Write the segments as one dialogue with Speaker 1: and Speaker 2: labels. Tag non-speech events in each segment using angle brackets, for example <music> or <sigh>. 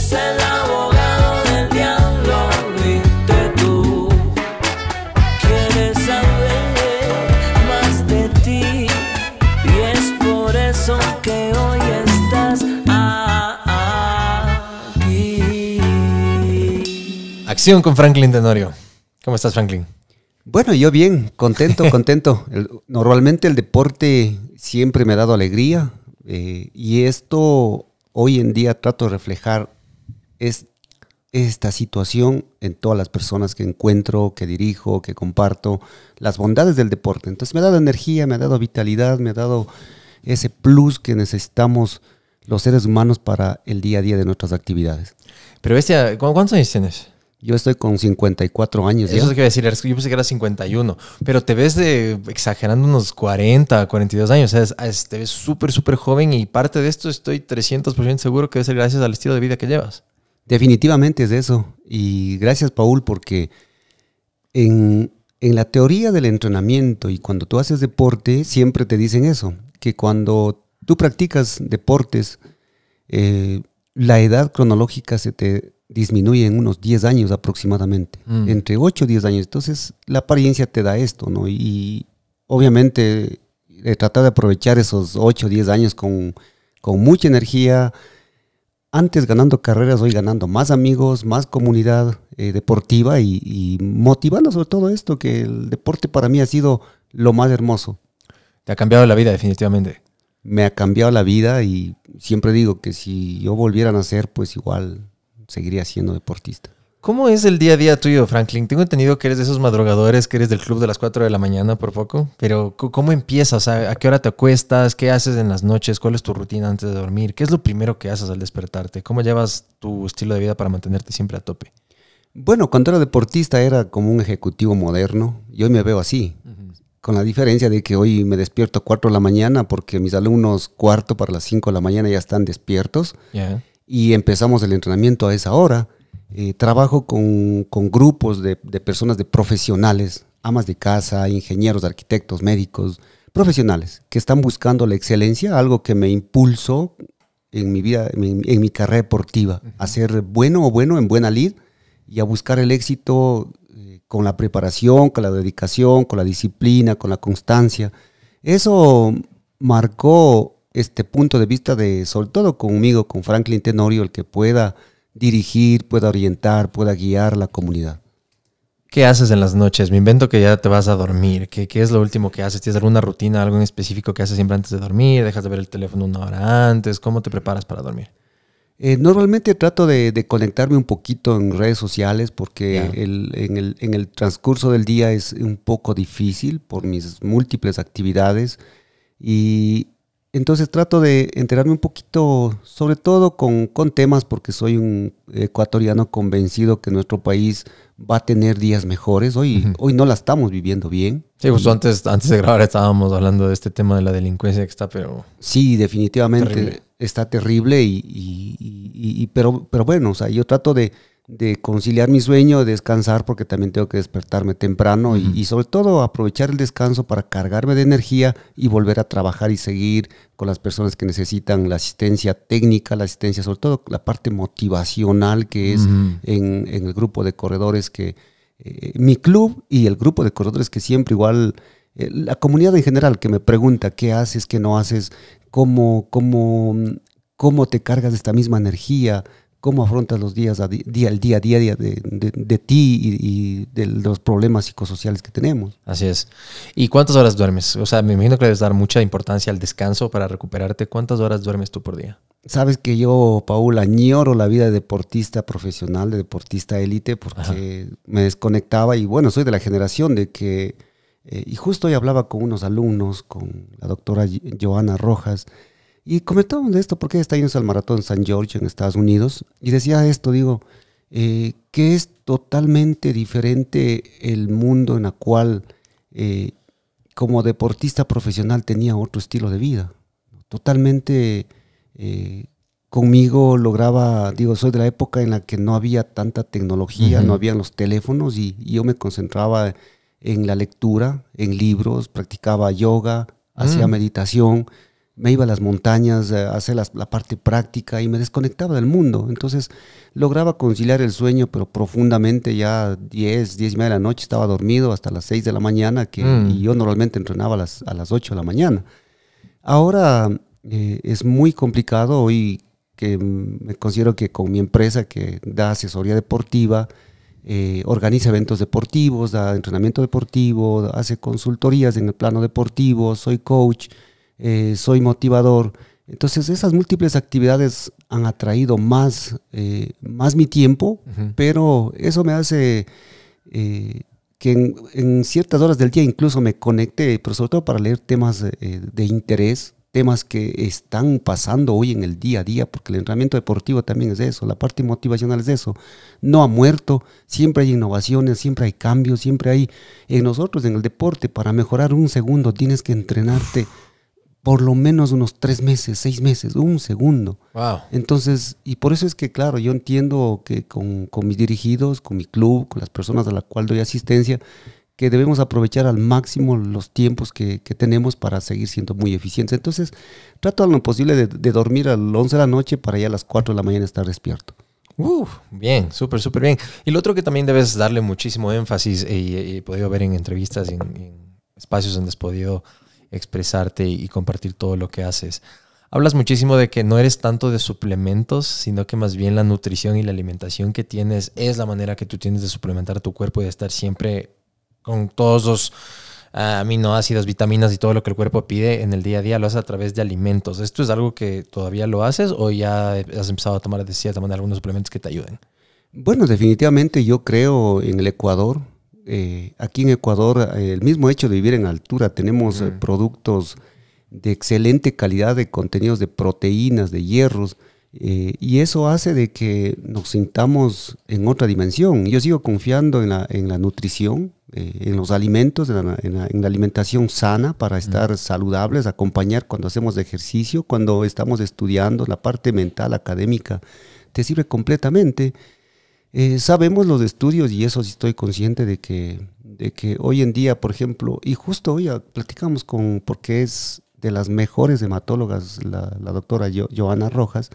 Speaker 1: es el abogado del diablo, viste tú. Quieres saber más de ti y es por eso que hoy estás aquí. Acción con Franklin Tenorio. ¿Cómo estás, Franklin? Bueno, yo bien, contento, <laughs> contento. normalmente el deporte siempre me ha dado alegría eh, y esto hoy en día trato de reflejar es esta situación en todas las personas que encuentro, que dirijo, que comparto, las bondades del deporte. Entonces me ha dado energía, me ha dado vitalidad, me ha dado ese plus que necesitamos los seres humanos para el día a día de nuestras actividades. Pero bestia, ¿cuántos años tienes? Yo estoy con 54
Speaker 2: años. Eso es lo que decir, yo pensé que era 51, pero te ves exagerando unos 40, 42 años, o sea, ah, te ves súper, súper joven y parte de esto estoy 300% seguro que es gracias
Speaker 1: al estilo de vida que llevas. Definitivamente es eso. Y gracias, Paul, porque en, la teoría del entrenamiento y cuando tú haces deporte, siempre te dicen eso, que cuando tú practicas deportes, eh, la edad cronológica se te disminuye en unos 10 años aproximadamente, mm. entre 8 y 10 años. Entonces, la apariencia te da esto, ¿no? Y, obviamente, eh, tratar de aprovechar esos 8 o 10 años con, con mucha energía, antes ganando carreras, hoy ganando más amigos, más comunidad eh, deportiva y, y, motivando sobre todo esto, que el deporte para mí ha sido lo más hermoso. Te ha cambiado la vida definitivamente. Me ha cambiado la vida y siempre digo que si yo volviera a nacer, pues igual seguiría siendo deportista.
Speaker 2: ¿Cómo es el día a día tuyo, Franklin? Tengo entendido que eres de esos madrugadores, que eres del club de las 4 de la mañana por poco, pero ¿cómo empiezas? ¿A qué hora te acuestas? ¿Qué haces en las noches? ¿Cuál es tu rutina antes de dormir? ¿Qué es lo primero que haces al despertarte? ¿Cómo llevas tu estilo de vida para mantenerte siempre a tope?
Speaker 1: Bueno, cuando era deportista era como un ejecutivo moderno y hoy me veo así, con la diferencia de que hoy me despierto a 4 de la mañana porque mis alumnos cuarto para las 5 de la mañana ya están despiertos y empezamos el entrenamiento a esa hora eh, trabajo con, con grupos de, de, personas, de profesionales, amas de casa, ingenieros, arquitectos, médicos, profesionales que están buscando la excelencia, algo que me impulsó en mi vida, en, mi carrera deportiva, a ser bueno o bueno en buena lid y a buscar el éxito eh, con la preparación, con la dedicación, con la disciplina, con la constancia. Eso marcó este punto de vista de, sobre todo conmigo, con Franklin Tenorio, el que pueda dirigir, pueda orientar, pueda guiar la comunidad.
Speaker 2: ¿Qué haces en las noches? Me invento que ya te vas a dormir. ¿Qué, es lo último que haces? ¿Tienes alguna rutina, algo en específico que haces siempre antes de dormir? ¿Dejas de ver el teléfono una hora antes? ¿Cómo te preparas para dormir?
Speaker 1: Eh, normalmente trato de, conectarme un poquito en redes sociales porque en, el, en, el, transcurso del día es un poco difícil por mis múltiples actividades y entonces trato de enterarme un poquito, sobre todo con, con, temas, porque soy un ecuatoriano convencido que nuestro país va a tener días mejores. Hoy, hoy no la estamos viviendo bien. Sí, justo antes, antes de grabar estábamos hablando de este tema de la delincuencia que está, pero... Sí, definitivamente está terrible, y, y, y, pero, pero bueno, o sea, yo trato de, de conciliar mi sueño, descansar, porque también tengo que despertarme temprano y, sobre todo aprovechar el descanso para cargarme de energía y volver a trabajar y seguir con las personas que necesitan la asistencia técnica, la asistencia, sobre todo la parte motivacional que es en, el grupo de corredores que eh, mi club y el grupo de corredores que siempre igual, eh, la comunidad en general que me pregunta qué haces, qué no haces, cómo, cómo, cómo te cargas de esta misma energía cómo afrontas los días día, el día a día, día de, ti y, de los problemas psicosociales que tenemos.
Speaker 2: Así es. ¿Y
Speaker 1: cuántas horas duermes? O sea, me imagino que debes dar mucha
Speaker 2: importancia al descanso para recuperarte. ¿Cuántas horas duermes tú por día?
Speaker 1: Sabes que yo, Paula, añoro la vida de deportista profesional, de deportista élite, porque me desconectaba y bueno, soy de la generación de que... Eh, y justo hoy hablaba con unos alumnos, con la doctora Joana Rojas, y comentábamos de esto porque está yendo al maratón San George en Estados Unidos. Y decía esto, digo, eh, que es totalmente diferente el mundo en el cual eh, como deportista profesional tenía otro estilo de vida. Totalmente eh, conmigo lograba, digo, soy de la época en la que no había tanta tecnología, no habían los teléfonos y, yo me concentraba en la lectura, en libros, practicaba yoga, hacía mm. meditación me iba a las montañas eh, a hacer la parte práctica y me desconectaba del mundo. Entonces lograba conciliar el sueño, pero profundamente ya 10, 10 y media de la noche estaba dormido hasta las 6 de la mañana que, mm. y yo normalmente entrenaba a las, a las 8 de la mañana. Ahora eh, es muy complicado hoy que me considero que con mi empresa que da asesoría deportiva, eh, organiza eventos deportivos, da entrenamiento deportivo, hace consultorías en el plano deportivo, soy coach. Eh, soy motivador. Entonces esas múltiples actividades han atraído más, eh, más mi tiempo, pero eso me hace eh, que en, ciertas horas del día incluso me conecte, pero sobre todo para leer temas de interés, temas que están pasando hoy en el día a día, porque el entrenamiento deportivo también es eso, la parte motivacional es eso. No ha muerto, siempre hay innovaciones, siempre hay cambios, siempre hay en nosotros, en el deporte, para mejorar un segundo tienes que entrenarte por lo menos unos tres meses, seis meses, un segundo. Wow. Entonces, y por eso es que, claro, yo entiendo que con, mis dirigidos, con mi club, con las personas a las cuales doy asistencia, que debemos aprovechar al máximo los tiempos que, tenemos para seguir siendo muy eficientes. Entonces, trato lo posible de, dormir a las 11 de la noche para ya a las 4 de la mañana estar despierto.
Speaker 2: bien, súper, súper bien. Y lo otro que también debes darle muchísimo énfasis, y, he podido ver en entrevistas, en, en espacios donde has podido expresarte y compartir todo lo que haces. Hablas muchísimo de que no eres tanto de suplementos, sino que más bien la nutrición y la alimentación que tienes es la manera que tú tienes de suplementar tu cuerpo y de estar siempre con todos los ah, aminoácidos, vitaminas y todo lo que el cuerpo pide en el día a día, lo haces a través de alimentos. ¿Esto es algo que todavía lo haces o ya has empezado a tomar de cierta manera algunos suplementos que te ayuden?
Speaker 1: Bueno, definitivamente yo creo en el Ecuador eh, aquí en Ecuador, eh, el mismo hecho de vivir en altura, tenemos eh, productos de excelente calidad de contenidos de proteínas, de hierros, y eso hace de que nos sintamos en otra dimensión. Yo sigo confiando en la, en la nutrición, en los alimentos, en la, alimentación sana para estar saludables, acompañar cuando hacemos ejercicio, cuando estamos estudiando, la parte mental, académica, te sirve completamente. Eh, sabemos los estudios y eso sí estoy consciente de que, de que hoy en día, por ejemplo, y justo hoy ah, platicamos con, porque es de las mejores hematólogas, la, doctora Joana Rojas,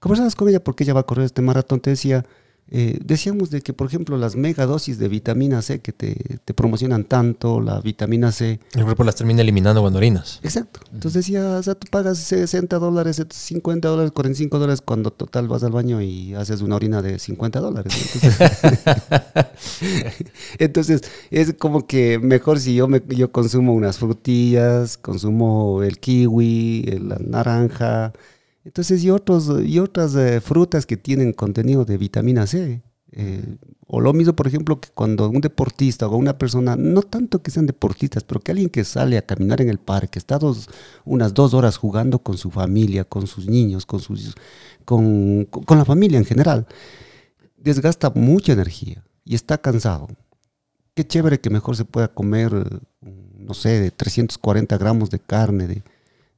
Speaker 1: Conversamos con ella porque ella va a correr este maratón, te decía, eh, decíamos de que, por ejemplo, las megadosis de vitamina C que te, promocionan tanto, la vitamina C... El cuerpo las termina eliminando cuando orinas. Exacto. Entonces decía, o sea, tú pagas 60 dólares, 50 dólares, 45 dólares, cuando total vas al baño y haces una orina de 50 dólares. <laughs> <laughs> Entonces, es como que mejor si yo, me, yo consumo unas frutillas, consumo el kiwi, la naranja, entonces, y, otros, y otras eh, frutas que tienen contenido de vitamina C. Eh, o lo mismo, por ejemplo, que cuando un deportista o una persona, no tanto que sean deportistas, pero que alguien que sale a caminar en el parque, está dos, unas dos horas jugando con su familia, con sus niños, con, sus, con, con la familia en general, desgasta mucha energía y está cansado. Qué chévere que mejor se pueda comer, no sé, de 340 gramos de carne,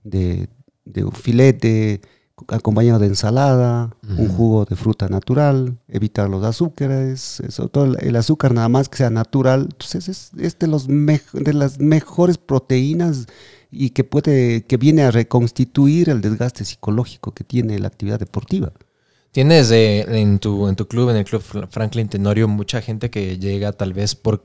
Speaker 1: de, de, filete, acompañado de ensalada, un jugo de fruta natural, evitar los azúcares, eso, todo el, azúcar nada más que sea natural. Entonces es, de, los de las mejores proteínas y que, puede, que viene a reconstituir el desgaste psicológico que tiene la actividad deportiva.
Speaker 2: Tienes eh, en, tu, en tu club, en el club Franklin Tenorio, mucha gente que llega tal vez por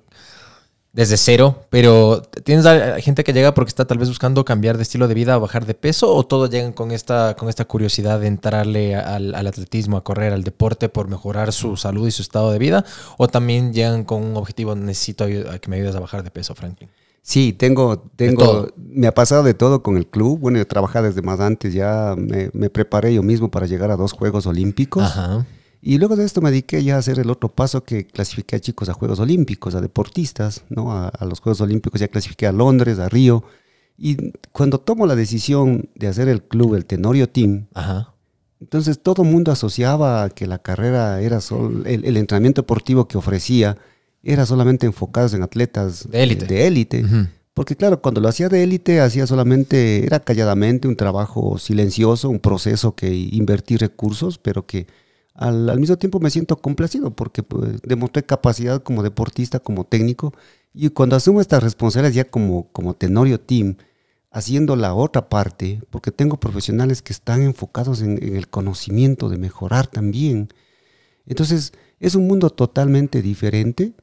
Speaker 2: desde cero, pero ¿tienes gente que llega porque está tal vez buscando cambiar de estilo de vida, bajar de peso, o todos llegan con esta, con esta curiosidad de entrarle al, atletismo, a correr, al deporte por mejorar su salud y su estado de vida?
Speaker 1: ¿O también llegan
Speaker 2: con un objetivo, necesito que me ayudes a bajar de peso, Franklin?
Speaker 1: Sí, tengo, tengo, me ha pasado de todo con el club. Bueno, yo trabajado desde más antes, ya me, me preparé yo mismo para llegar a dos Juegos Olímpicos. Ajá. Y luego de esto me dediqué ya a hacer el otro paso que clasifiqué a chicos a Juegos Olímpicos, a deportistas, ¿no? A, los Juegos Olímpicos ya clasifiqué a Londres, a Río. Y cuando tomo la decisión de hacer el club, el Tenorio Team, entonces todo el mundo asociaba que la carrera era solo, el, entrenamiento deportivo que ofrecía era solamente enfocado en atletas de élite. De élite. Porque claro, cuando lo hacía de élite, hacía solamente, era calladamente un trabajo silencioso, un proceso que invertí recursos, pero que al, mismo tiempo me siento complacido porque pues, demostré capacidad como deportista, como técnico, y cuando asumo estas responsabilidades ya como, Tenorio Team, haciendo la otra parte, porque tengo profesionales que están enfocados en el conocimiento, de mejorar también. Entonces, es un mundo totalmente diferente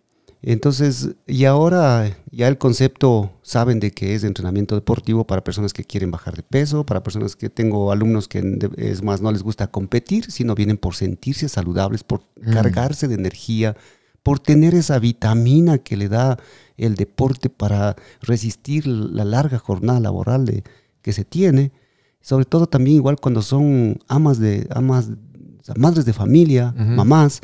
Speaker 1: entonces, y ahora ya el concepto saben de que es entrenamiento deportivo para personas que quieren bajar de peso, para personas que tengo alumnos que es más no les gusta competir, sino vienen por sentirse saludables, por mm. cargarse de energía, por tener esa vitamina que le da el deporte para resistir la larga jornada laboral de, que se tiene, sobre todo también igual cuando son amas de amas madres de familia, mamás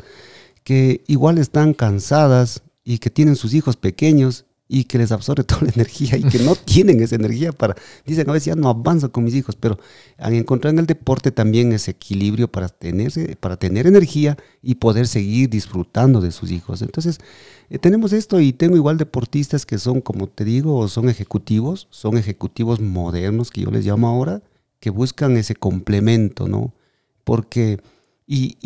Speaker 1: que igual están cansadas y que tienen sus hijos pequeños y que les absorbe <laughs> toda la energía y que no <laughs> tienen esa energía para, dicen a veces ya no avanzo con mis hijos, pero han encontrar en el deporte también ese equilibrio para tener, para tener energía y poder seguir disfrutando de sus hijos. Entonces, eh, tenemos esto y tengo igual deportistas que son, como te digo, son ejecutivos, son ejecutivos modernos que yo les llamo ahora, que buscan ese complemento, ¿no? Porque, y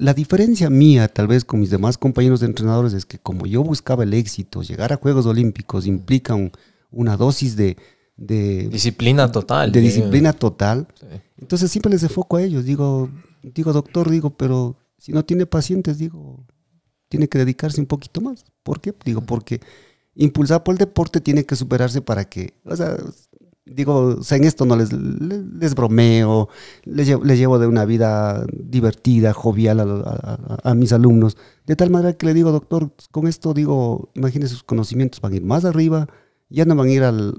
Speaker 1: la diferencia mía, tal vez, con mis demás compañeros de entrenadores es que como yo buscaba el éxito, llegar a Juegos Olímpicos implica una dosis de, eh. Disciplina total. De disciplina total. Entonces siempre les enfoco a ellos. Digo, digo, doctor, digo, pero si no tiene pacientes, digo, tiene que dedicarse un poquito más. ¿Por qué? Digo, porque impulsar por el deporte tiene que superarse para que... O sea, digo, en esto no les, bromeo, les llevo, de una vida divertida, jovial a, mis alumnos, de tal manera que le digo, doctor, pues, con esto digo, imagínese sus conocimientos van a ir más arriba, ya no van a ir al,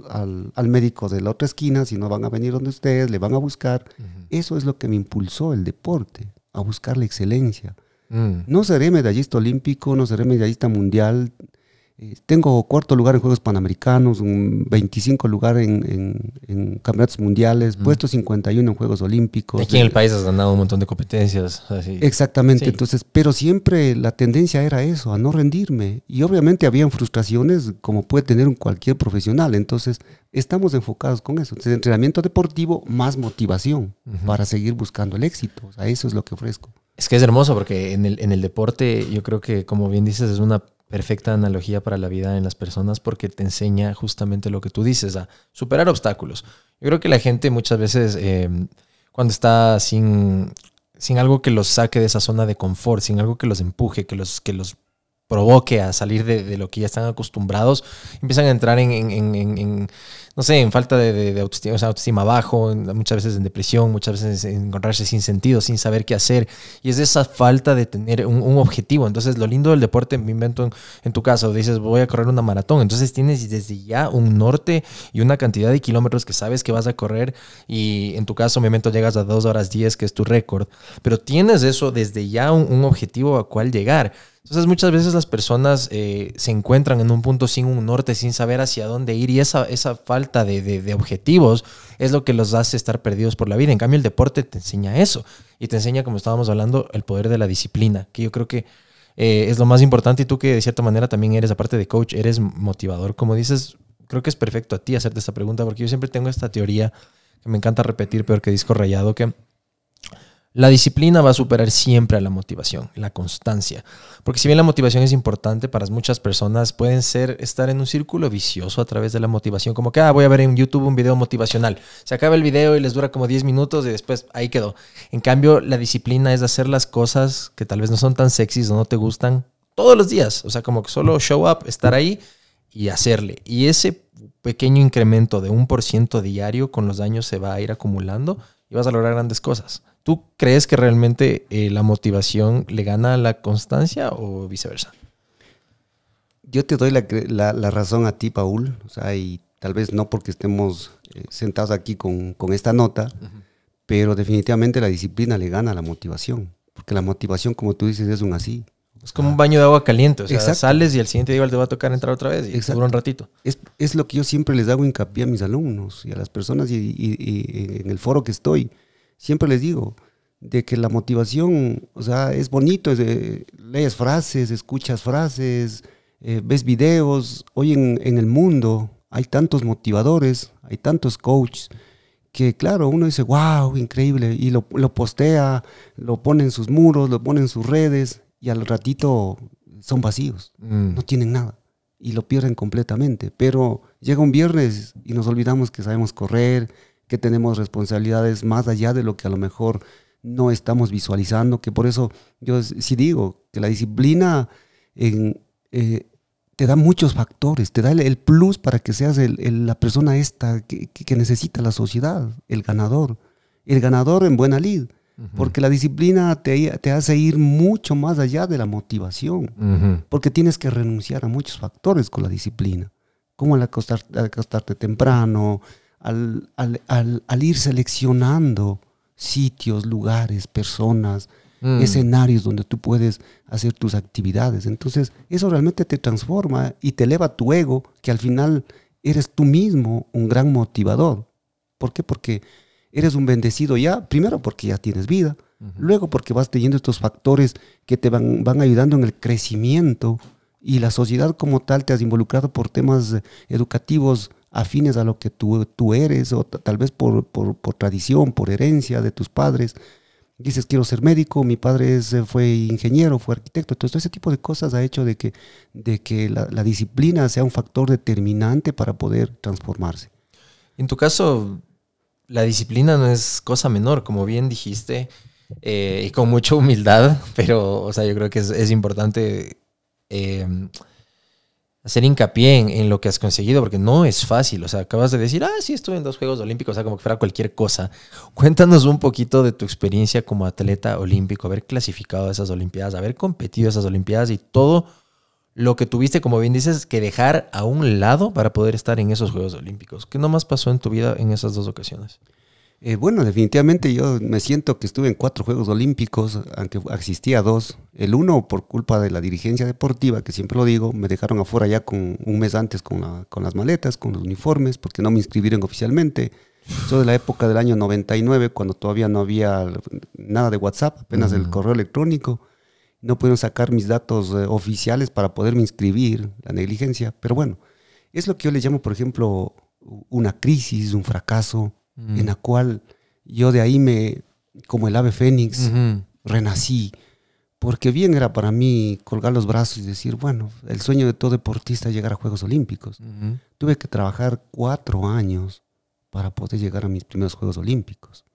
Speaker 1: al, médico de la otra esquina, sino van a venir donde ustedes, le van a buscar. Eso es lo que me impulsó el deporte, a buscar la excelencia. Mm. No seré medallista olímpico, no seré medallista mundial, eh, tengo cuarto lugar en Juegos Panamericanos, un 25 lugar en, campeonatos mundiales, puesto 51 en Juegos Olímpicos. Aquí en el eh, país has ganado un montón de competencias. Exactamente, entonces, pero siempre la tendencia era eso, a no rendirme. Y obviamente habían frustraciones como puede tener cualquier profesional, entonces estamos enfocados con eso. Entonces, entrenamiento deportivo más motivación para seguir buscando el éxito, o sea, eso es lo que ofrezco. Es que es hermoso porque el, en el deporte yo creo que, como bien dices, es una perfecta analogía
Speaker 2: para la vida en las personas porque te enseña justamente lo que tú dices, a superar obstáculos. Yo creo que la gente muchas veces, em, cuando está sin, sin algo que los saque de esa zona de confort, sin algo que los empuje, que los, que los provoque a salir de, lo que ya están acostumbrados, empiezan a entrar en no sé, en falta de, de, autoestima, o sea, autoestima, bajo, muchas veces en depresión, muchas veces en encontrarse sin sentido, sin saber qué hacer. Y es esa falta de tener un, objetivo. Entonces, lo lindo del deporte, me invento en, tu caso, dices, voy a correr una maratón. Entonces, tienes desde ya un norte y una cantidad de kilómetros que sabes que vas a correr. Y en tu caso, me invento, llegas a 2 horas 10, que es tu récord. Pero tienes eso desde ya un, objetivo a cual llegar. Entonces muchas veces las personas eh, se encuentran en un punto sin un norte, sin saber hacia dónde ir y esa, esa falta de, objetivos es lo que los hace estar perdidos por la vida. En cambio, el deporte te enseña eso y te enseña, como estábamos hablando, el poder de la disciplina, que yo creo que eh, es lo más importante y tú que de cierta manera también eres, aparte de coach, eres motivador. Como dices, creo que es perfecto a ti hacerte esta pregunta porque yo siempre tengo esta teoría que me encanta repetir, peor que disco rayado, que la disciplina va a superar siempre a la motivación, la constancia. Porque si bien la motivación es importante para muchas personas, pueden ser estar en un círculo vicioso a través de la motivación. Como que, ah, voy a ver en YouTube un video motivacional. Se acaba el video y les dura como 10 minutos y después ahí quedó. En cambio, la disciplina es hacer las cosas que tal vez no son tan sexys o no te gustan todos los días. O sea, como que solo show up, estar ahí y hacerle. Y ese pequeño incremento de un por ciento diario con los años se va a ir acumulando y vas a lograr grandes cosas. ¿Tú crees que realmente eh, la motivación le gana a la constancia
Speaker 1: o viceversa? Yo te doy la, la, razón a ti, Paul, o sea, y tal vez no porque estemos eh, sentados aquí con, esta nota, pero definitivamente la disciplina le gana a la motivación, porque la motivación, como tú dices, es un así.
Speaker 2: Es como un ah. baño de agua caliente. O sea, sales y al siguiente día te va a tocar
Speaker 1: entrar otra vez y Exacto. un ratito. Es, lo que yo siempre les hago hincapié a mis alumnos y a las personas y en el foro que estoy siempre les digo, de que la motivación, o sea, es bonito, eh, lees frases, escuchas frases, eh, ves videos. Hoy en, el mundo hay tantos motivadores, hay tantos coaches, que claro, uno dice, wow, increíble, y lo, postea, lo pone en sus muros, lo pone en sus redes, y al ratito son vacíos, mm. no tienen nada y lo pierden completamente. Pero llega un viernes y nos olvidamos que sabemos correr, que tenemos responsabilidades más allá de lo que a lo mejor no estamos visualizando, que por eso yo sí digo que la disciplina eh, te da muchos factores, te da el, plus para que seas la persona esta que, necesita la sociedad, el ganador, el ganador en buena lid. Porque la disciplina te, hace ir mucho más allá de la motivación, porque tienes que renunciar a muchos factores con la disciplina, como el acostarte temprano, al, ir seleccionando sitios, lugares, personas, mm. escenarios donde tú puedes hacer tus actividades. Entonces, eso realmente te transforma y te eleva tu ego, que al final eres tú mismo un gran motivador. ¿Por qué? Porque eres un bendecido ya, primero porque ya tienes vida, luego porque vas teniendo estos factores que te van, van ayudando en el crecimiento y la sociedad como tal te has involucrado por temas educativos afines a lo que tú, tú eres, o tal vez por, tradición, por herencia de tus padres. Dices, quiero ser médico, mi padre eh, fue ingeniero, fue arquitecto. Entonces, todo ese tipo de cosas ha hecho de que, de que la, disciplina sea un factor determinante para poder transformarse.
Speaker 2: En tu caso, la disciplina no es cosa menor, como bien dijiste, eh, y con mucha humildad, <laughs> pero, o sea, yo creo que es, importante eh, hacer hincapié en, lo que has conseguido, porque no es fácil. O sea, acabas de decir, ah, sí, estuve en dos Juegos Olímpicos, o sea, como que fuera cualquier cosa. Cuéntanos un poquito de tu experiencia como atleta olímpico, haber clasificado esas Olimpiadas, haber competido esas Olimpiadas y todo lo que tuviste, como bien dices,
Speaker 1: que dejar a un
Speaker 2: lado para poder estar en esos Juegos Olímpicos. ¿Qué nomás pasó en tu vida en esas dos
Speaker 1: ocasiones? Eh, bueno, definitivamente yo me siento que estuve en cuatro Juegos Olímpicos, aunque existía dos. El uno por culpa de la dirigencia deportiva, que siempre lo digo, me dejaron afuera ya con un mes antes con, las maletas, con los uniformes, porque no me inscribieron oficialmente. Eso de la época del año 99, cuando todavía no había nada de WhatsApp, apenas el correo electrónico. No pudieron sacar mis datos eh, oficiales para poderme inscribir, la negligencia. Pero bueno, es lo que yo le llamo, por ejemplo, una crisis, un fracaso en la cual yo de ahí me, como el ave fénix, renací. Porque bien era para mí colgar los brazos y decir, bueno, el sueño de todo deportista es llegar a Juegos Olímpicos. Tuve que trabajar cuatro años para poder llegar a mis primeros Juegos Olímpicos.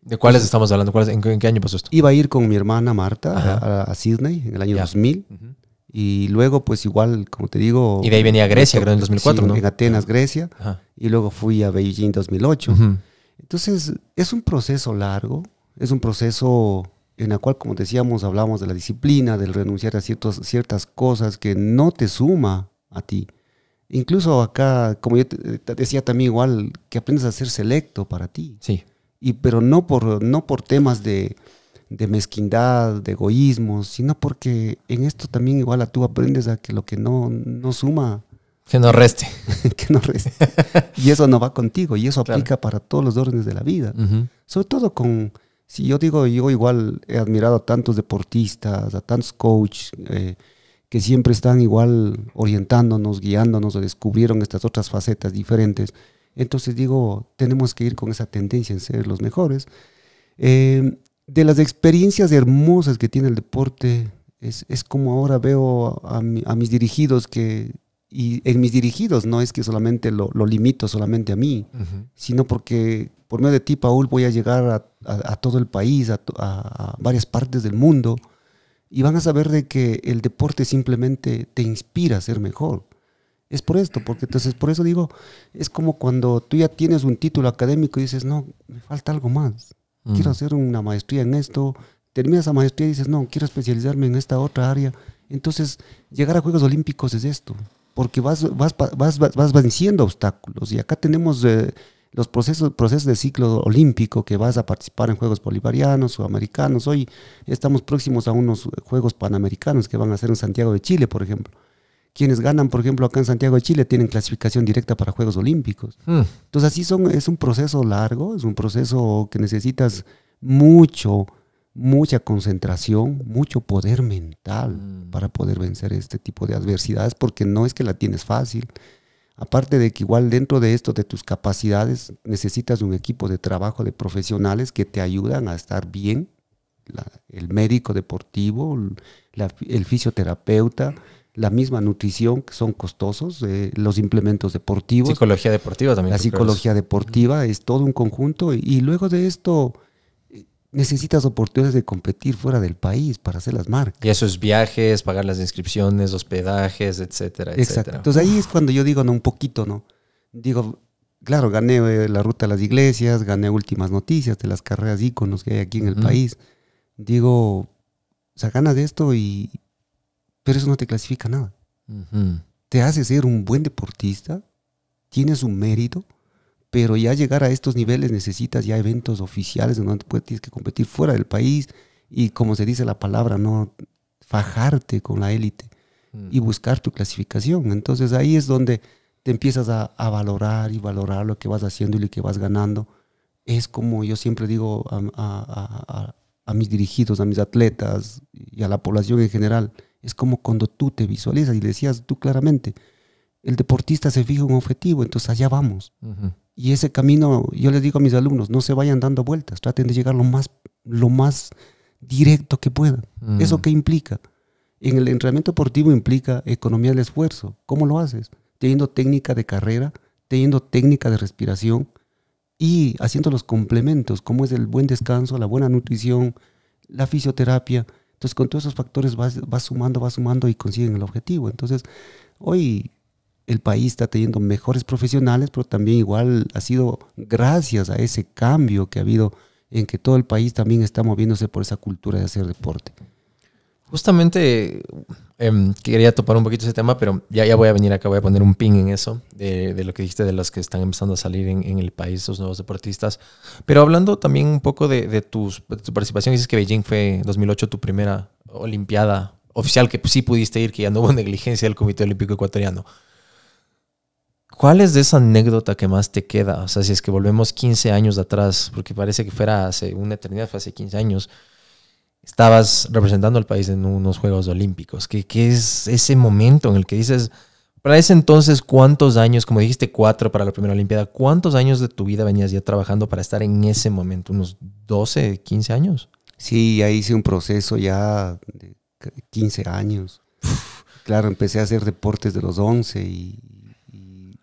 Speaker 1: ¿De cuáles estamos hablando? ¿Cuáles, en, qué año pasó esto? Iba a ir con mi hermana Marta a, sídney Sydney en el año 2000. Y luego, pues igual, como te digo... Y de ahí venía Grecia, creo, en el 2004, ¿no? En Atenas, Grecia. Y luego fui a Beijing 2008. Entonces, es un proceso largo, es un proceso en el cual, como decíamos, hablamos de la disciplina, del renunciar a ciertas cosas que no te suma a ti. Incluso acá, como yo decía también igual, que aprendes a ser selecto para ti. Sí. Y, pero no por, no por temas de de mezquindad, de egoísmo, sino porque en esto también igual a tú aprendes a que lo que no, no suma... Que no reste. <laughs> que no reste. y eso no va contigo y eso aplica para todos los órdenes de la vida. Sobre todo con, si yo digo, yo igual he admirado a tantos deportistas, a tantos coaches, eh, que siempre están igual orientándonos, guiándonos, o descubrieron estas otras facetas diferentes. Entonces digo, tenemos que ir con esa tendencia en ser los mejores. Eh, de las experiencias hermosas que tiene el deporte, es, como ahora veo a, mis dirigidos que, y en mis dirigidos no es que solamente lo, limito solamente a mí, sino porque por medio de ti, Paul, voy a llegar a, todo el país, a, varias partes del mundo, y van a saber de que el deporte simplemente te inspira a ser mejor. Es por esto, porque entonces por eso digo, es como cuando tú ya tienes un título académico y dices, no, me falta algo más quiero mm. hacer una maestría en esto, terminas la maestría y dices, no, quiero especializarme en esta otra área. Entonces, llegar a Juegos Olímpicos es esto, porque vas, vas, vas, venciendo obstáculos. Y acá tenemos eh, los procesos, procesos de ciclo olímpico que vas a participar en Juegos Bolivarianos, Sudamericanos. Hoy estamos próximos a unos Juegos Panamericanos que van a ser en Santiago de Chile, por ejemplo quienes ganan, por ejemplo, acá en Santiago de Chile, tienen clasificación directa para Juegos Olímpicos. Hmm. Entonces, así son, es un proceso largo, es un proceso que necesitas mucho, mucha concentración, mucho poder mental hmm. para poder vencer este tipo de adversidades, porque no es que la tienes fácil. Aparte de que igual dentro de esto, de tus capacidades, necesitas un equipo de trabajo de profesionales que te ayudan a estar bien, el médico deportivo, el fisioterapeuta la misma nutrición, que son costosos, eh, los implementos deportivos. Psicología
Speaker 2: deportiva también. La psicología
Speaker 1: deportiva es todo un conjunto y, luego de esto eh, necesitas oportunidades de competir fuera del país para hacer las marcas. Y
Speaker 2: eso es viajes, pagar las inscripciones, hospedajes, etcétera, Exacto. Entonces
Speaker 1: ahí es cuando yo digo, no, un poquito, ¿no? Digo, claro, gané eh, la ruta a las iglesias, gané últimas noticias de las carreras íconos que hay aquí en el país. Digo, o sea, ganas de esto y pero eso no te clasifica nada. Te hace ser un buen deportista, tienes un mérito, pero ya llegar a estos niveles necesitas ya eventos oficiales donde tienes que competir fuera del país y como se dice la palabra, no fajarte con la élite y mm. buscar tu clasificación. Entonces ahí es donde te empiezas a, valorar y valorar lo que vas haciendo y lo que vas ganando. Es como yo siempre digo a mis dirigidos, a mis atletas y a la población en general, es como cuando tú te visualizas y decías tú claramente, el deportista se fija un objetivo, entonces allá vamos. Y ese camino, yo les digo a mis alumnos, no se vayan dando vueltas, traten de llegar lo más, lo más directo que puedan. Mm. ¿Eso qué implica? En el entrenamiento deportivo implica economía del esfuerzo. ¿Cómo lo haces? Teniendo técnica de carrera, teniendo técnica de respiración y haciendo los complementos, como es el buen descanso, la buena nutrición, la fisioterapia, entonces, con todos esos factores va sumando, va sumando y consiguen el objetivo. Entonces, hoy el país está teniendo mejores profesionales, pero también igual ha sido gracias a ese cambio que ha habido en que todo el país también está moviéndose por esa cultura de hacer deporte.
Speaker 2: Justamente Em, quería topar un poquito ese tema, pero ya, ya voy a venir acá, voy a poner un ping en eso, de, lo que dijiste de los que están empezando a salir en, el país, los nuevos deportistas. Pero hablando también un poco de, tus, tu participación, dices que Beijing fue 2008 tu primera Olimpiada oficial que sí pudiste ir, que ya no hubo <laughs> negligencia del Comité Olímpico Ecuatoriano. ¿Cuál es de esa anécdota que más te queda? O sea, si es que volvemos 15 años de atrás, porque parece que fuera hace una eternidad, fue hace 15 años estabas representando al país en unos Juegos Olímpicos. ¿Qué, es ese momento en el que dices, para ese entonces, cuántos años, como dijiste cuatro para la primera Olimpiada, cuántos años de tu vida venías ya trabajando para estar en ese momento? ¿Unos
Speaker 1: 12, 15 años? Sí, ahí hice un proceso ya de 15 años. Claro, empecé a hacer deportes de los 11 y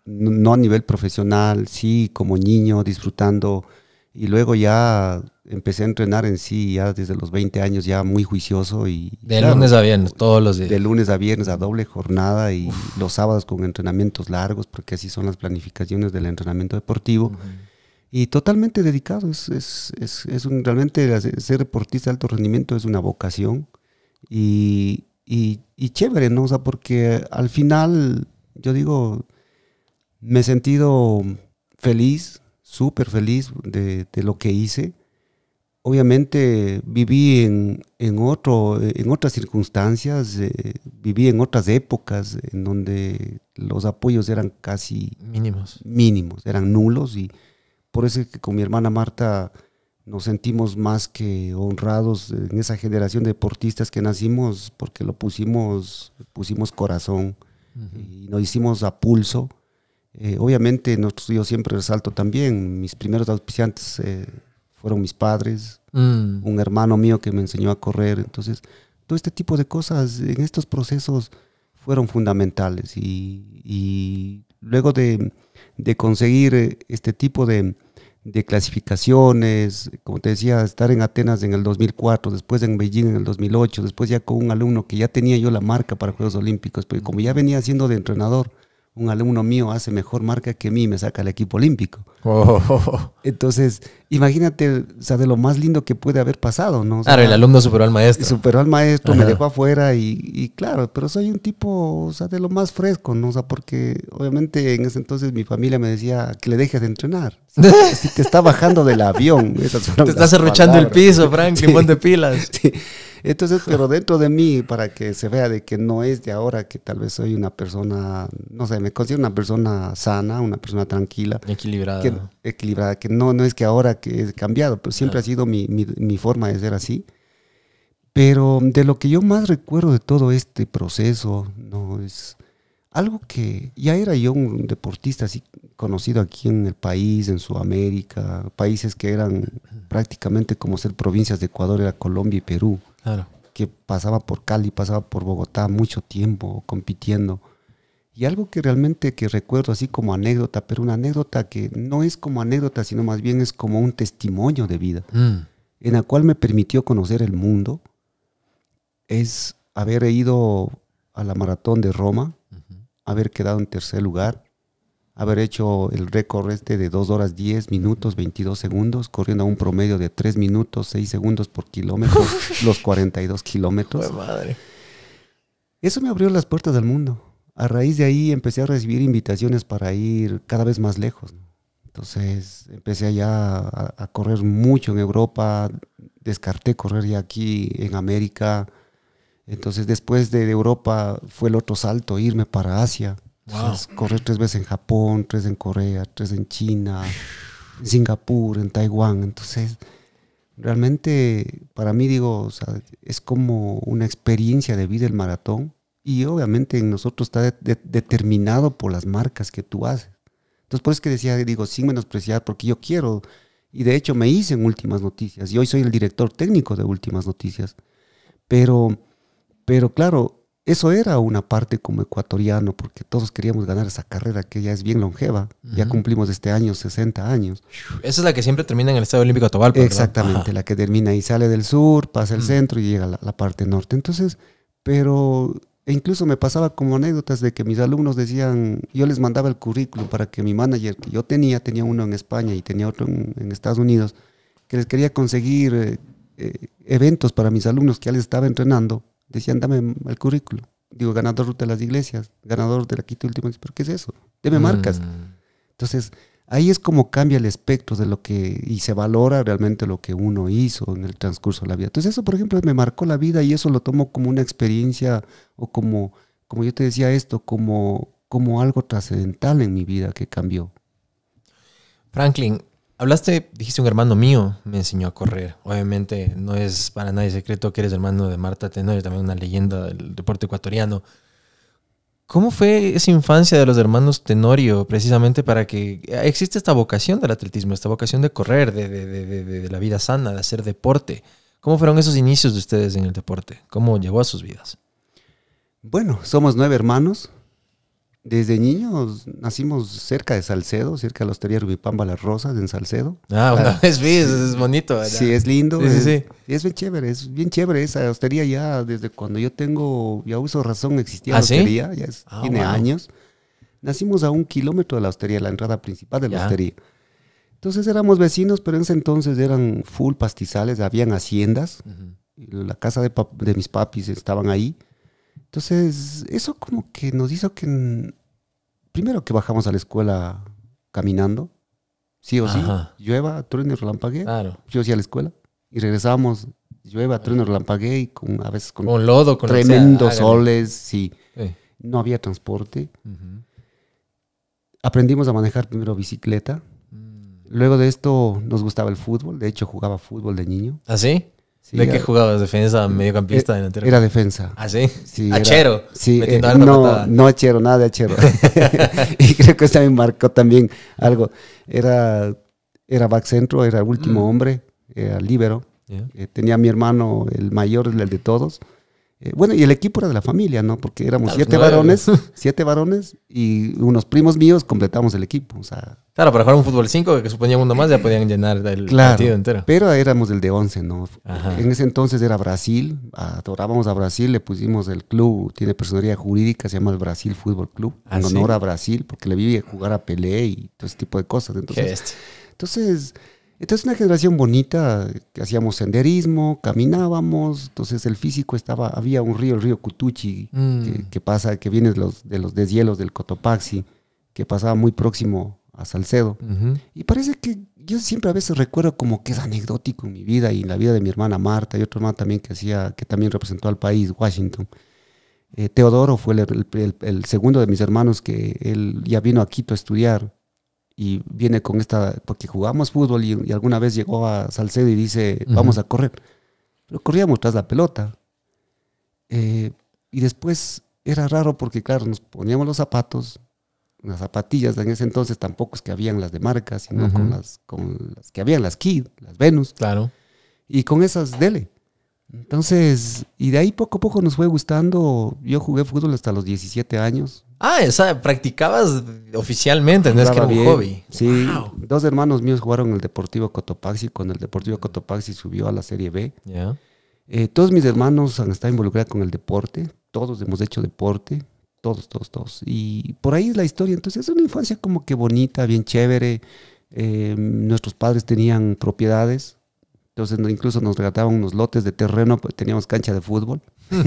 Speaker 1: no a nivel profesional, sí, como niño, disfrutando y luego ya empecé a entrenar en sí, ya desde los 20 años, ya muy juicioso. y De lunes a viernes, todos los días. De lunes a viernes, a doble jornada y los sábados con entrenamientos largos, porque así son las planificaciones del entrenamiento deportivo. Y totalmente dedicado, es, es, es, es realmente ser deportista de alto rendimiento es una vocación. Y, y, y chévere, ¿no? O sea, porque al final, yo digo, me he sentido feliz, súper feliz de, lo que hice. Obviamente viví en, otro, en otras circunstancias, eh, viví en otras épocas en donde los apoyos eran casi mínimos, mínimos eran nulos y por eso es que con mi hermana Marta nos sentimos más que honrados en esa generación de deportistas que nacimos porque lo pusimos, pusimos corazón y nos hicimos a pulso eh, obviamente, yo siempre resalto también, mis primeros auspiciantes eh, fueron mis padres, mm. un hermano mío que me enseñó a correr. Entonces, todo este tipo de cosas en estos procesos fueron fundamentales. Y, luego de, conseguir eh, este tipo de, de, clasificaciones, como te decía, estar en Atenas en el 2004, después en Beijing en el 2008, después ya con un alumno que ya tenía yo la marca para Juegos Olímpicos, pero pues, como ya venía siendo de entrenador, un alumno mío hace mejor marca que mí, me saca el equipo olímpico. Oh. Entonces, imagínate, o sea, de lo más lindo que puede haber pasado, ¿no? claro, el alumno superó
Speaker 2: al maestro. Superó
Speaker 1: al maestro, me dejó afuera y, y, claro, pero soy un tipo, o sea, de lo más fresco, ¿no? O sea, porque obviamente en ese entonces mi familia me decía que le dejes de entrenar. <laughs> Si, te está bajando del avión. Esas te estás arruchando el piso, <laughs> Frank, sí. ponte pilas. <laughs> Entonces, pero dentro de mí, para que se vea de que no es de ahora, que tal vez soy una persona, no sé, me considero una persona sana, una persona tranquila. Equilibrada. equilibrada, que no, no es que ahora que he cambiado, pero siempre ha sido mi, mi, forma de ser así. Pero de lo que yo más recuerdo de todo este proceso, no es algo que ya era yo un deportista así conocido aquí en el país, en Sudamérica, países que eran prácticamente como ser provincias de Ecuador, era Colombia y Perú, claro. que pasaba por Cali, pasaba por Bogotá mucho tiempo compitiendo. Y algo que realmente que recuerdo así como anécdota, pero una anécdota que no es como anécdota, sino más bien es como un testimonio de vida, mm. en la cual me permitió conocer el mundo, es haber ido a la maratón de Roma, haber quedado en tercer lugar, haber hecho el récord este de 2 horas 10 minutos 22 segundos, corriendo a un promedio de 3 minutos 6 segundos por kilómetro, <laughs> los 42 kilómetros. Madre. Eso me abrió las puertas del mundo a raíz de ahí empecé a recibir invitaciones para ir cada vez más lejos. Entonces empecé ya a, correr mucho en Europa, descarté correr ya aquí en América. Entonces después de, Europa fue el otro salto, irme para Asia. Correr tres veces en Japón, tres en Corea, tres en China, en Singapur, en Taiwán. Entonces realmente para mí digo, es como una experiencia de vida el maratón y obviamente en nosotros está determinado por las marcas que tú haces. Entonces, por eso que decía, digo, sin menospreciar, porque yo quiero, y de hecho me hice en Últimas Noticias, y hoy soy el director técnico de Últimas Noticias. Pero, pero claro, eso era una parte como ecuatoriano, porque todos queríamos ganar esa carrera que ya es bien longeva. Ya cumplimos este año 60 años.
Speaker 2: Esa es la que siempre
Speaker 1: termina en el Estado Olímpico Tobal. Exactamente, la que termina y sale del sur, pasa el centro y llega a la, parte norte. Entonces, pero e incluso me pasaba como anécdotas de que mis alumnos decían, yo les mandaba el currículum para que mi manager, que yo tenía, tenía uno en España y tenía otro en, Estados Unidos, que les quería conseguir eh, eh, eventos para mis alumnos que ya les estaba entrenando, decían, dame el currículum. Digo, ganador de las iglesias, ganador de la quinta última, ¿pero qué es eso? Deme marcas. Ah. Entonces, Ahí es como cambia el espectro de lo que, y se valora realmente lo que uno hizo en el transcurso de la vida. Entonces eso, por ejemplo, me marcó la vida y eso lo tomo como una experiencia o como, como yo te decía esto, como, como algo trascendental en mi vida que cambió.
Speaker 2: Franklin, hablaste, dijiste un hermano mío me enseñó a correr. Obviamente no es para nadie secreto que eres hermano de Marta Tenorio, también una leyenda del deporte ecuatoriano. ¿Cómo fue esa infancia de los hermanos Tenorio precisamente para que ah, existe esta vocación del atletismo, esta vocación de correr, de, la vida sana, de hacer deporte? ¿Cómo fueron esos inicios de ustedes en el deporte? ¿Cómo llegó a sus vidas?
Speaker 1: Bueno, somos nueve hermanos, desde niños nacimos cerca de Salcedo, cerca de la hostería Rubipamba Las Rosas en Salcedo. Ah, una ah, es, bonito. ¿verdad? Sí, es lindo. Sí, Es, bien chévere, es bien chévere esa hostería ya desde cuando yo tengo, ya uso razón, existía ¿Ah, la hostería, ya ah, tiene años. Nacimos a un kilómetro de la hostería, la entrada principal de la hostería. Entonces éramos vecinos, pero en ese entonces eran full pastizales, habían haciendas, la casa de, de mis papis estaban ahí. Entonces, eso como que nos hizo que primero que bajamos a la escuela caminando, sí o sí, llueva, trueno y sí Claro. Yo sí a la escuela y regresábamos, llueva, trueno, relampagué, y con, a veces con, lodo, con tremendos soles, sí. No había transporte. Aprendimos a manejar primero bicicleta. Mm. Luego de esto nos gustaba el fútbol, de hecho jugaba fútbol de niño. ¿Ah, sí? ¿De qué jugabas? ¿Defensa, eh, mediocampista, eh, delantero? Era defensa. ¿Ah, sí? ¿Achero? Eh, no, no achero, nada de achero. <laughs> <laughs> y creo que eso me marcó también algo. Era, era back centro, era último mm. hombre, era libero tenía mi hermano, el mayor, el de todos. Eh, bueno, y el equipo era de la familia, ¿no? Porque éramos siete varones, <laughs> siete varones y unos primos míos completamos el equipo. O sea,
Speaker 2: claro, para jugar un fútbol 5, que suponía uno más, ya podían llenar el claro, partido entero.
Speaker 1: Pero éramos el de 11, ¿no? En ese entonces era Brasil, adorábamos a Brasil, le pusimos el club, tiene personería jurídica, se llama el Brasil Fútbol Club, ah, en honor a Brasil, porque le vivía jugar a Pelé y todo ese tipo de cosas. Entonces, entonces entonces una generación bonita, que hacíamos senderismo, caminábamos, entonces el físico estaba, había un río, el río Cutuchi, mm. que, pasa, que viene de los, deshielos del Cotopaxi, que pasaba muy próximo a Salcedo. Y parece que yo siempre a veces recuerdo como que es anecdótico en mi vida y en la vida de mi hermana Marta y otro hermano también que hacía, que también representó al país, Washington. Eh, Teodoro fue el, el, segundo de mis hermanos que él ya vino a Quito a estudiar y viene con esta, porque jugamos fútbol y, alguna vez llegó a Salcedo y dice, vamos a correr. Pero corríamos tras la pelota. Eh, y después era raro porque, claro, nos poníamos los zapatos, las zapatillas en ese entonces tampoco es que habían las de marca, sino con, las, con las que habían, las Kid, las Venus. Claro. Y con esas, dele. Entonces, y de ahí poco a poco nos fue gustando. Yo jugué fútbol hasta los 17 años. Ah, o sea,
Speaker 2: practicabas oficialmente, no es que era un hobby.
Speaker 1: Sí, dos hermanos míos jugaron el Deportivo Cotopaxi. Con el Deportivo Cotopaxi subió a la Serie B. Eh, todos mis hermanos han estado involucrados con el deporte. Todos hemos hecho deporte. Todos, todos, todos. Y por ahí es la historia. Entonces, es una infancia como que bonita, bien chévere. Eh, nuestros padres tenían propiedades entonces incluso nos regataban unos lotes de terreno, Porque teníamos cancha de fútbol,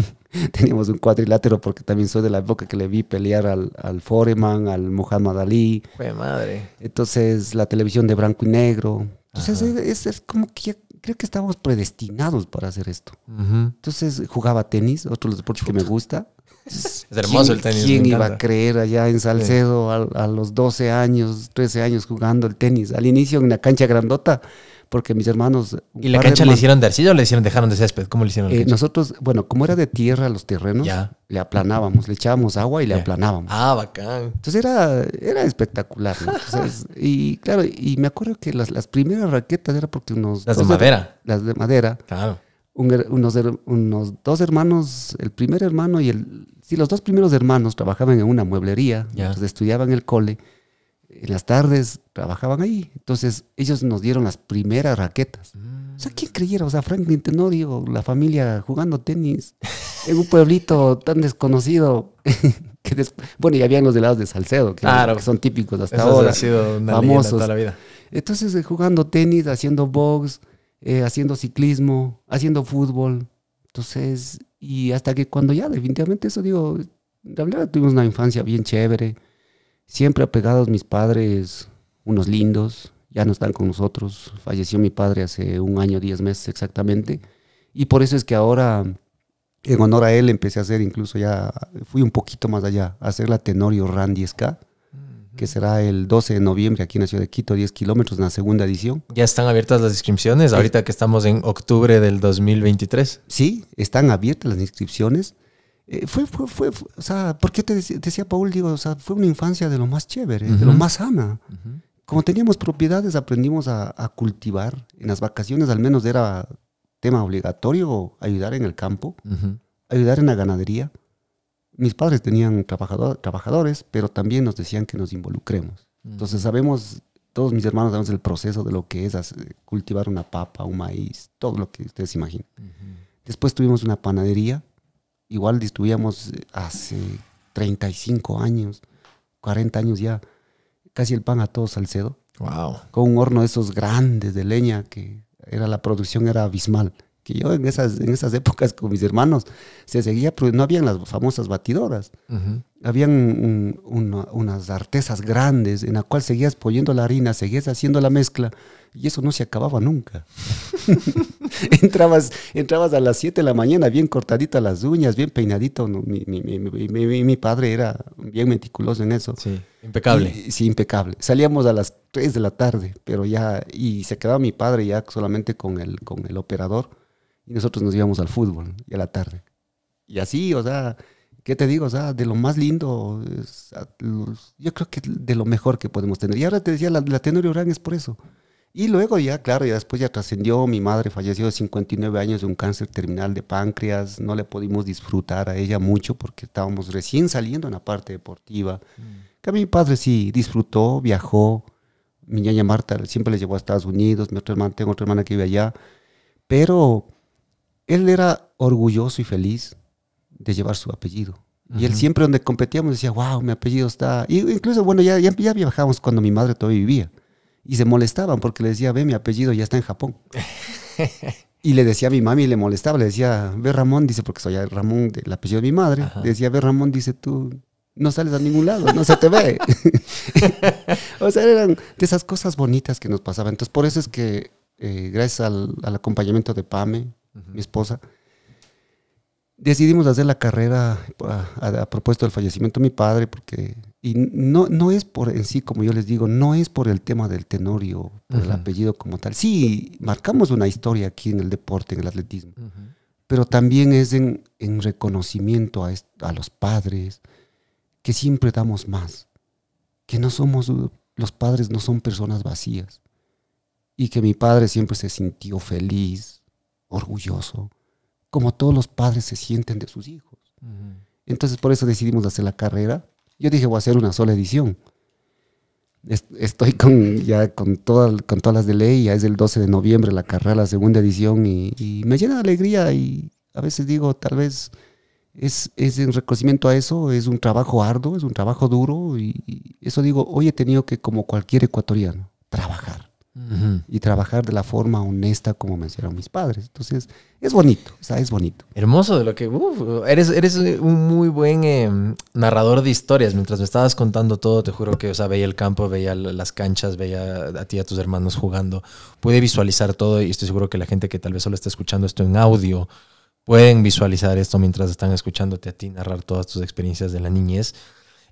Speaker 1: <laughs> teníamos un cuadrilátero porque también soy de la época que le vi pelear al, Foreman, al Muhammad Ali. ¡Qué madre! Entonces la televisión de blanco y negro. Entonces es, como que ya, creo que estábamos predestinados para hacer esto. Entonces jugaba tenis, otro de los deportes que me gusta. <laughs> Es hermoso el tenis. ¿Quién iba a creer allá en Salcedo a, los 12 años, 13 años jugando el tenis? Al inicio en una cancha grandota porque mis hermanos...
Speaker 2: ¿Y la cancha le hicieron de arcilla o le hicieron, dejaron de césped? ¿Cómo le hicieron? Eh,
Speaker 1: nosotros, bueno, como era de tierra los terrenos, le aplanábamos, le echábamos agua y le aplanábamos. Ah, bacán. Entonces era, era espectacular. <laughs> y claro, y me acuerdo que las, las primeras raquetas eran porque unos... Las de madera. las de madera. Claro. unos, dos hermanos, el primer hermano y el... Sí, los dos primeros hermanos trabajaban en una mueblería, ya. estudiaban el cole en las tardes trabajaban ahí. Entonces ellos nos dieron las primeras raquetas. O sea, mm. ¿quién creyera? O sea, no digo la familia jugando tenis en un pueblito <laughs> tan desconocido. <laughs> que Bueno, y habían los helados de Salcedo, que, claro. son típicos hasta ahora. Ha sido una famosos. Toda la vida. Entonces eh, jugando tenis, haciendo box, eh, haciendo ciclismo, haciendo fútbol. Entonces, y hasta que cuando ya definitivamente eso digo, de verdad tuvimos una infancia bien chévere Siempre apegados mis padres, unos lindos, ya no están con nosotros. Falleció mi padre hace un año, diez meses exactamente. Y por eso es que ahora, en honor a él, empecé a hacer incluso ya, fui un poquito más allá, a hacer la Tenorio Randy que será el 12 de noviembre aquí en la ciudad de Quito, 10 kilómetros, en la segunda edición.
Speaker 2: Ya están abiertas las inscripciones, ahorita
Speaker 1: que estamos en octubre del 2023. Sí, están abiertas las inscripciones. Eh, fue, fue, fue, o sea, qué te decía Paul, digo, o sea, fue una infancia de lo más chévere, de lo más sana. Como teníamos propiedades, aprendimos a, cultivar. En las vacaciones al menos era tema obligatorio ayudar en el campo, ayudar en la ganadería. Mis padres tenían trabajador, trabajadores, pero también nos decían que nos involucremos. Entonces sabemos, todos mis hermanos sabemos el proceso de lo que es cultivar una papa, un maíz, todo lo que ustedes imaginen. Después tuvimos una panadería igual distribuíamos eh, hace 35 años, 40 años ya, casi el pan a todo Salcedo. Wow. Con un horno de esos grandes de leña que era la producción era abismal. Que yo en esas, en esas épocas con mis hermanos se seguía, pero no habían las famosas batidoras. Habían unas artesas grandes en las cual seguías poniendo la harina, seguías haciendo la mezcla y eso no se acababa nunca. <laughs> entrabas, entrabas a las 7 de la mañana bien cortaditas las uñas, bien peinadito. ¿no? Mi, mi, mi, mi, padre era bien meticuloso en eso. Sí, impecable. sí, impecable. Salíamos a las 3 de la tarde, pero ya, y se quedaba mi padre ya solamente con el, con el operador y nosotros nos íbamos al fútbol y a la tarde. Y así, o sea, ¿qué te digo? O sea, de lo más lindo, yo creo que de lo mejor que podemos tener. Y ahora te decía, la, la Tenorio Urán es por eso. Y luego ya, claro, ya después ya trascendió, mi madre falleció de 59 años de un cáncer terminal de páncreas, no le pudimos disfrutar a ella mucho porque estábamos recién saliendo en la parte deportiva. Mm. Que a mi padre sí disfrutó, viajó, mi ñaña Marta siempre le llevó a Estados Unidos, mi otra tengo otra hermana que vive allá, pero él era orgulloso y feliz de llevar su apellido. Y él siempre donde competíamos decía, wow, mi apellido está... Y incluso, bueno, ya, ya, ya viajábamos cuando mi madre todavía vivía y se molestaban porque le decía, ve, mi apellido ya está en Japón. <laughs> y le decía a mi mami y le molestaba, le decía, ve Ramón, dice, porque soy Ramón del apellido de mi madre, le decía, ve Ramón, dice, tú no sales a ningún lado, no se te ve. <laughs> <laughs> o sea, eran de esas cosas bonitas que nos pasaban. Entonces, por eso es que, eh, gracias al, acompañamiento de Pame, mi esposa, decidimos hacer la carrera ah, a, a, propósito del fallecimiento de mi padre, porque, y no, no es por en sí, como yo les digo, no es por el tema del tenorio, por el apellido como tal. Sí, marcamos una historia aquí en el deporte, en el atletismo, pero también es en, en reconocimiento a, a los padres, que siempre damos más, que no somos, los padres no son personas vacías, y que mi padre siempre se sintió feliz, orgulloso como todos los padres se sienten de sus hijos. Entonces por eso decidimos hacer la carrera. Yo dije, voy a hacer una sola edición. Estoy con, ya con, con todas las de ley, ya es el 12 de noviembre la carrera, la segunda edición, y, me llena de alegría y a veces digo, tal vez es, es en reconocimiento a eso, es un trabajo arduo, es un trabajo duro, y eso digo, hoy he tenido que, como cualquier ecuatoriano, trabajar y trabajar de la forma honesta como me hicieron mis padres. Entonces, es bonito, es bonito. Hermoso de lo que...
Speaker 2: Uf, eres, eres eh, un muy buen em, narrador de historias. Mientras me estabas contando todo, te juro que, veía el campo, veía las canchas, veía a ti y a tus hermanos jugando. Pude visualizar todo y estoy seguro que la gente que tal vez solo está escuchando esto en audio pueden visualizar esto mientras están escuchándote a ti narrar todas tus experiencias de la niñez.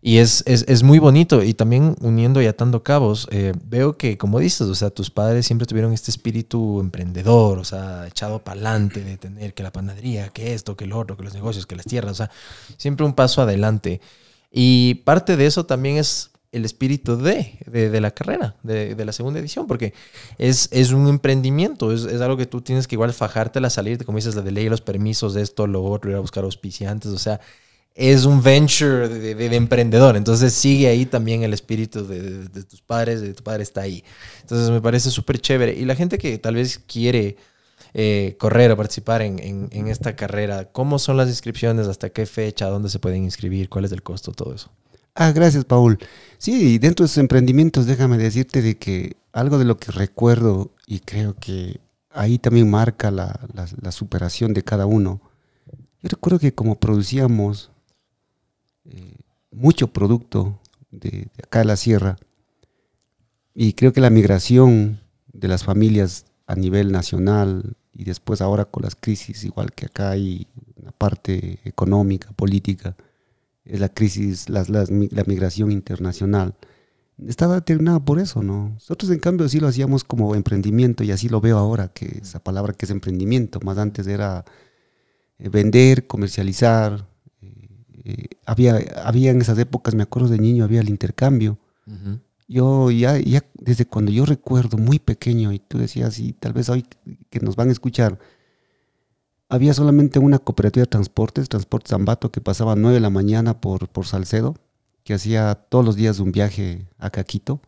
Speaker 2: Y es, es, muy bonito. Y también uniendo y atando cabos, eh, veo que, como dices, o sea, tus padres siempre tuvieron este espíritu emprendedor, o sea, echado para adelante de tener que la panadería, que esto, que el otro, que los negocios, que las tierras, o sea, siempre un paso adelante. Y parte de eso también es el espíritu de, de, la carrera, de, la segunda edición, porque es, es un emprendimiento, es, es, algo que tú tienes que igual fajártela, salirte, como dices, la de ley, los permisos, esto, lo otro, ir a buscar auspiciantes, o sea, es un venture de, emprendedor. Entonces sigue ahí también el espíritu de, tus padres, de tu padre está ahí. Entonces me parece súper chévere. Y la gente que tal vez quiere eh, correr o participar en, esta carrera, ¿cómo son las inscripciones? ¿Hasta qué fecha? ¿Dónde se pueden inscribir? ¿Cuál es el costo? Todo eso.
Speaker 1: Ah, gracias, Paul. Sí, dentro de sus emprendimientos, déjame decirte de que algo de lo que recuerdo y creo que ahí también marca la superación de cada uno. Yo recuerdo que como producíamos, mucho producto de, acá de la sierra. Y creo que la migración de las familias a nivel nacional y después ahora con las crisis, igual que acá hay una parte económica, política, es la crisis, la, la, migración internacional. estaba determinada por eso, ¿no? Nosotros en cambio sí lo hacíamos como emprendimiento y así lo veo ahora, que esa palabra que es emprendimiento, más antes era eh, vender, comercializar, eh, había, había en esas épocas, me acuerdo de niño, había el intercambio. Yo ya, ya desde cuando yo recuerdo muy pequeño, y tú decías, y tal vez hoy que nos van a escuchar, había solamente una cooperativa de transportes, Transportes Zambato, que pasaba a 9 de la mañana por, por Salcedo, que hacía todos los días un viaje a Caquito.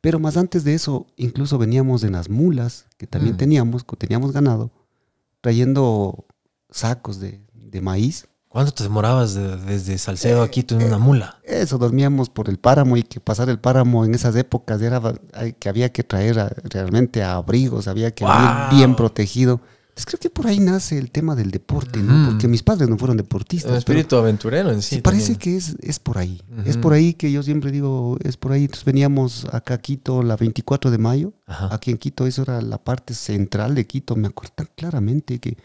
Speaker 1: Pero más antes de eso, incluso veníamos en las mulas, que también mm. teníamos, que teníamos ganado, trayendo sacos de, de maíz ¿Cuánto te demorabas desde Salcedo a Quito en una eh, mula? Eso, dormíamos por el páramo y que pasar el páramo en esas épocas era que había que traer realmente abrigos, había que ir bien protegido. Es pues creo que por ahí nace el tema del deporte, ¿no? Porque mis padres no fueron deportistas. El espíritu aventurero en sí. parece que es, es por ahí. Es por ahí que yo siempre digo, es por ahí. Entonces veníamos acá a Quito la 24 de mayo. Aquí en Quito, eso era la parte central de Quito. Me acuerdo tan claramente que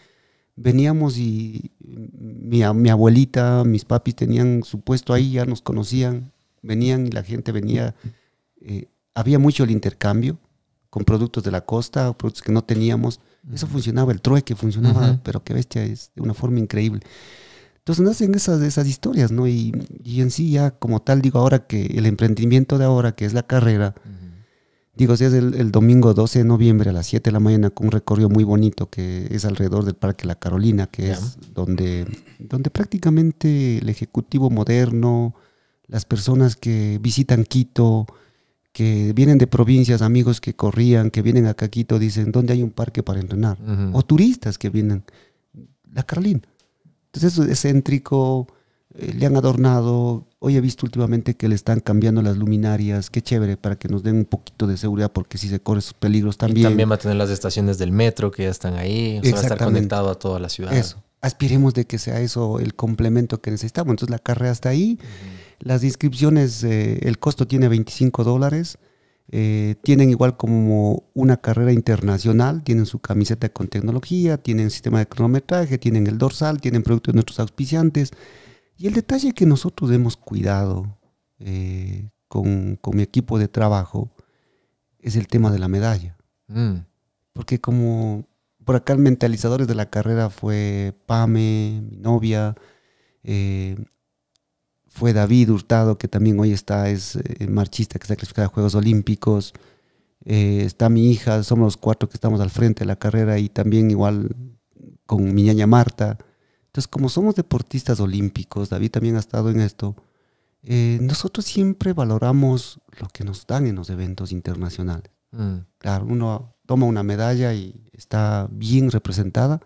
Speaker 1: veníamos y mi, abuelita, mis papis tenían su puesto ahí, ya nos conocían, venían y la gente venía. Eh, había mucho el intercambio con productos de la costa, productos que no teníamos. Eso funcionaba, el trueque funcionaba, pero qué bestia, es de una forma increíble. Entonces nacen esas, esas historias, ¿no? Y, y, en sí ya como tal digo ahora que el emprendimiento de ahora, que es la carrera, Digo, si es el, domingo 12 de noviembre a las 7 de la mañana con un recorrido muy bonito que es alrededor del Parque La Carolina, que es donde, donde prácticamente el Ejecutivo moderno, las personas que visitan Quito, que vienen de provincias, amigos que corrían, que vienen acá a Quito, dicen, ¿dónde hay un parque para entrenar? O turistas que vienen. La Carolina. Entonces es céntrico, eh, le han adornado, hoy he visto últimamente que le están cambiando las luminarias, qué chévere, para que nos den un poquito de seguridad, porque si se corre sus peligros también. Y también va a
Speaker 2: tener las estaciones del metro que ya están ahí, o va a estar conectado a toda la ciudad.
Speaker 1: Aspiremos de que sea eso el complemento que necesitamos. Entonces la carrera está ahí, las inscripciones, eh, el costo tiene 25 dólares. Eh, tienen igual como una carrera internacional, tienen su camiseta con tecnología, tienen sistema de cronometraje, tienen el dorsal, tienen productos de nuestros auspiciantes, y el detalle que nosotros hemos cuidado eh, con, mi equipo de trabajo es el tema de la medalla. Mm. Porque como por acá el mentalizadores de la carrera fue Pame, mi novia, eh, fue David Hurtado, que también hoy está, es eh, marchista que está clasificado a Juegos Olímpicos. está mi hija, somos los cuatro que estamos al frente de la carrera y también igual con mi ñaña Marta. Entonces, como somos deportistas olímpicos, David también ha estado en esto, eh, nosotros siempre valoramos lo que nos dan en los eventos internacionales. Mm. Claro, uno toma una medalla y está bien representada,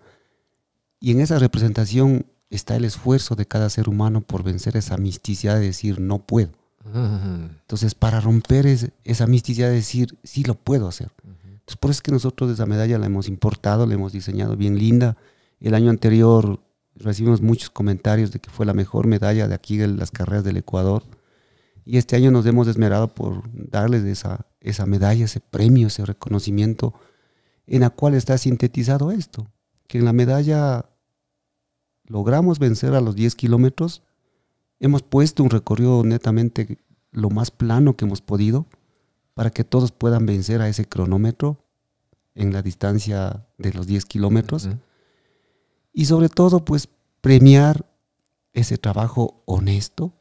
Speaker 1: y en esa representación está el esfuerzo de cada ser humano por vencer esa misticidad de decir no puedo. Mm. Entonces, para romper esa misticidad de decir sí lo puedo hacer. Entonces, por eso es que nosotros esa medalla la hemos importado, la hemos diseñado bien linda. El año anterior recibimos muchos comentarios de que fue la mejor medalla de aquí en las carreras del Ecuador. Y este año nos hemos esmerado por darles esa, esa medalla, ese premio, ese reconocimiento en la cual está sintetizado esto, que en la medalla logramos vencer a los 10 kilómetros, hemos puesto un recorrido netamente lo más plano que hemos podido para que todos puedan vencer a ese cronómetro en la distancia de los 10 kilómetros y sobre todo pues premiar ese trabajo honesto,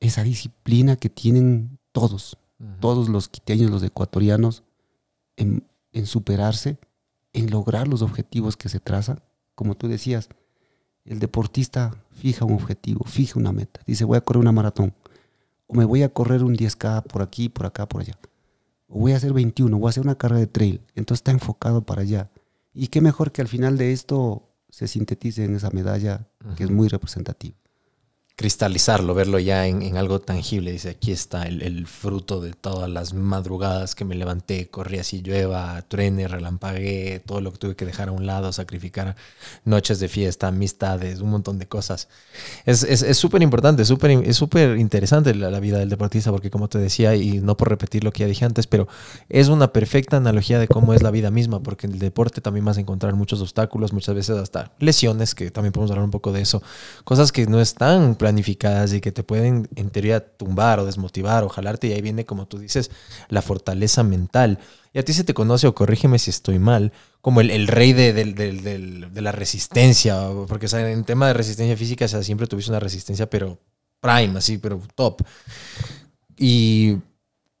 Speaker 1: esa disciplina que tienen todos, todos los quiteños, los ecuatorianos, en, en, superarse, en lograr los objetivos que se trazan. Como tú decías, el deportista fija un objetivo, fija una meta, dice voy a correr una maratón, o me voy a correr un 10K por aquí, por acá, por allá, o voy a hacer 21, voy a hacer una carrera de trail, entonces está enfocado para allá. Y qué mejor que al final de esto se sintetice en esa medalla que es muy representativa
Speaker 2: cristalizarlo, verlo ya en, algo tangible. Dice, aquí está el, fruto de todas las madrugadas que me levanté, corría si llueva, truene, relampagué, todo lo que tuve que dejar a un lado, sacrificar noches de fiesta, amistades, un montón de cosas. Es súper importante, es súper interesante la, vida del deportista porque como te decía, y no por repetir lo que ya dije antes, pero es una perfecta analogía de cómo es la vida misma, porque en el deporte también vas a encontrar muchos obstáculos, muchas veces hasta lesiones, que también podemos hablar un poco de eso, cosas que no están planificadas y que te pueden en teoría tumbar o desmotivar o jalarte y ahí viene, como tú dices, la fortaleza mental. Y a ti se te conoce, o corrígeme si estoy mal, como el, rey de, la resistencia, porque en tema de resistencia física sea, siempre tuviste una resistencia, pero prime, así, pero top. ¿Y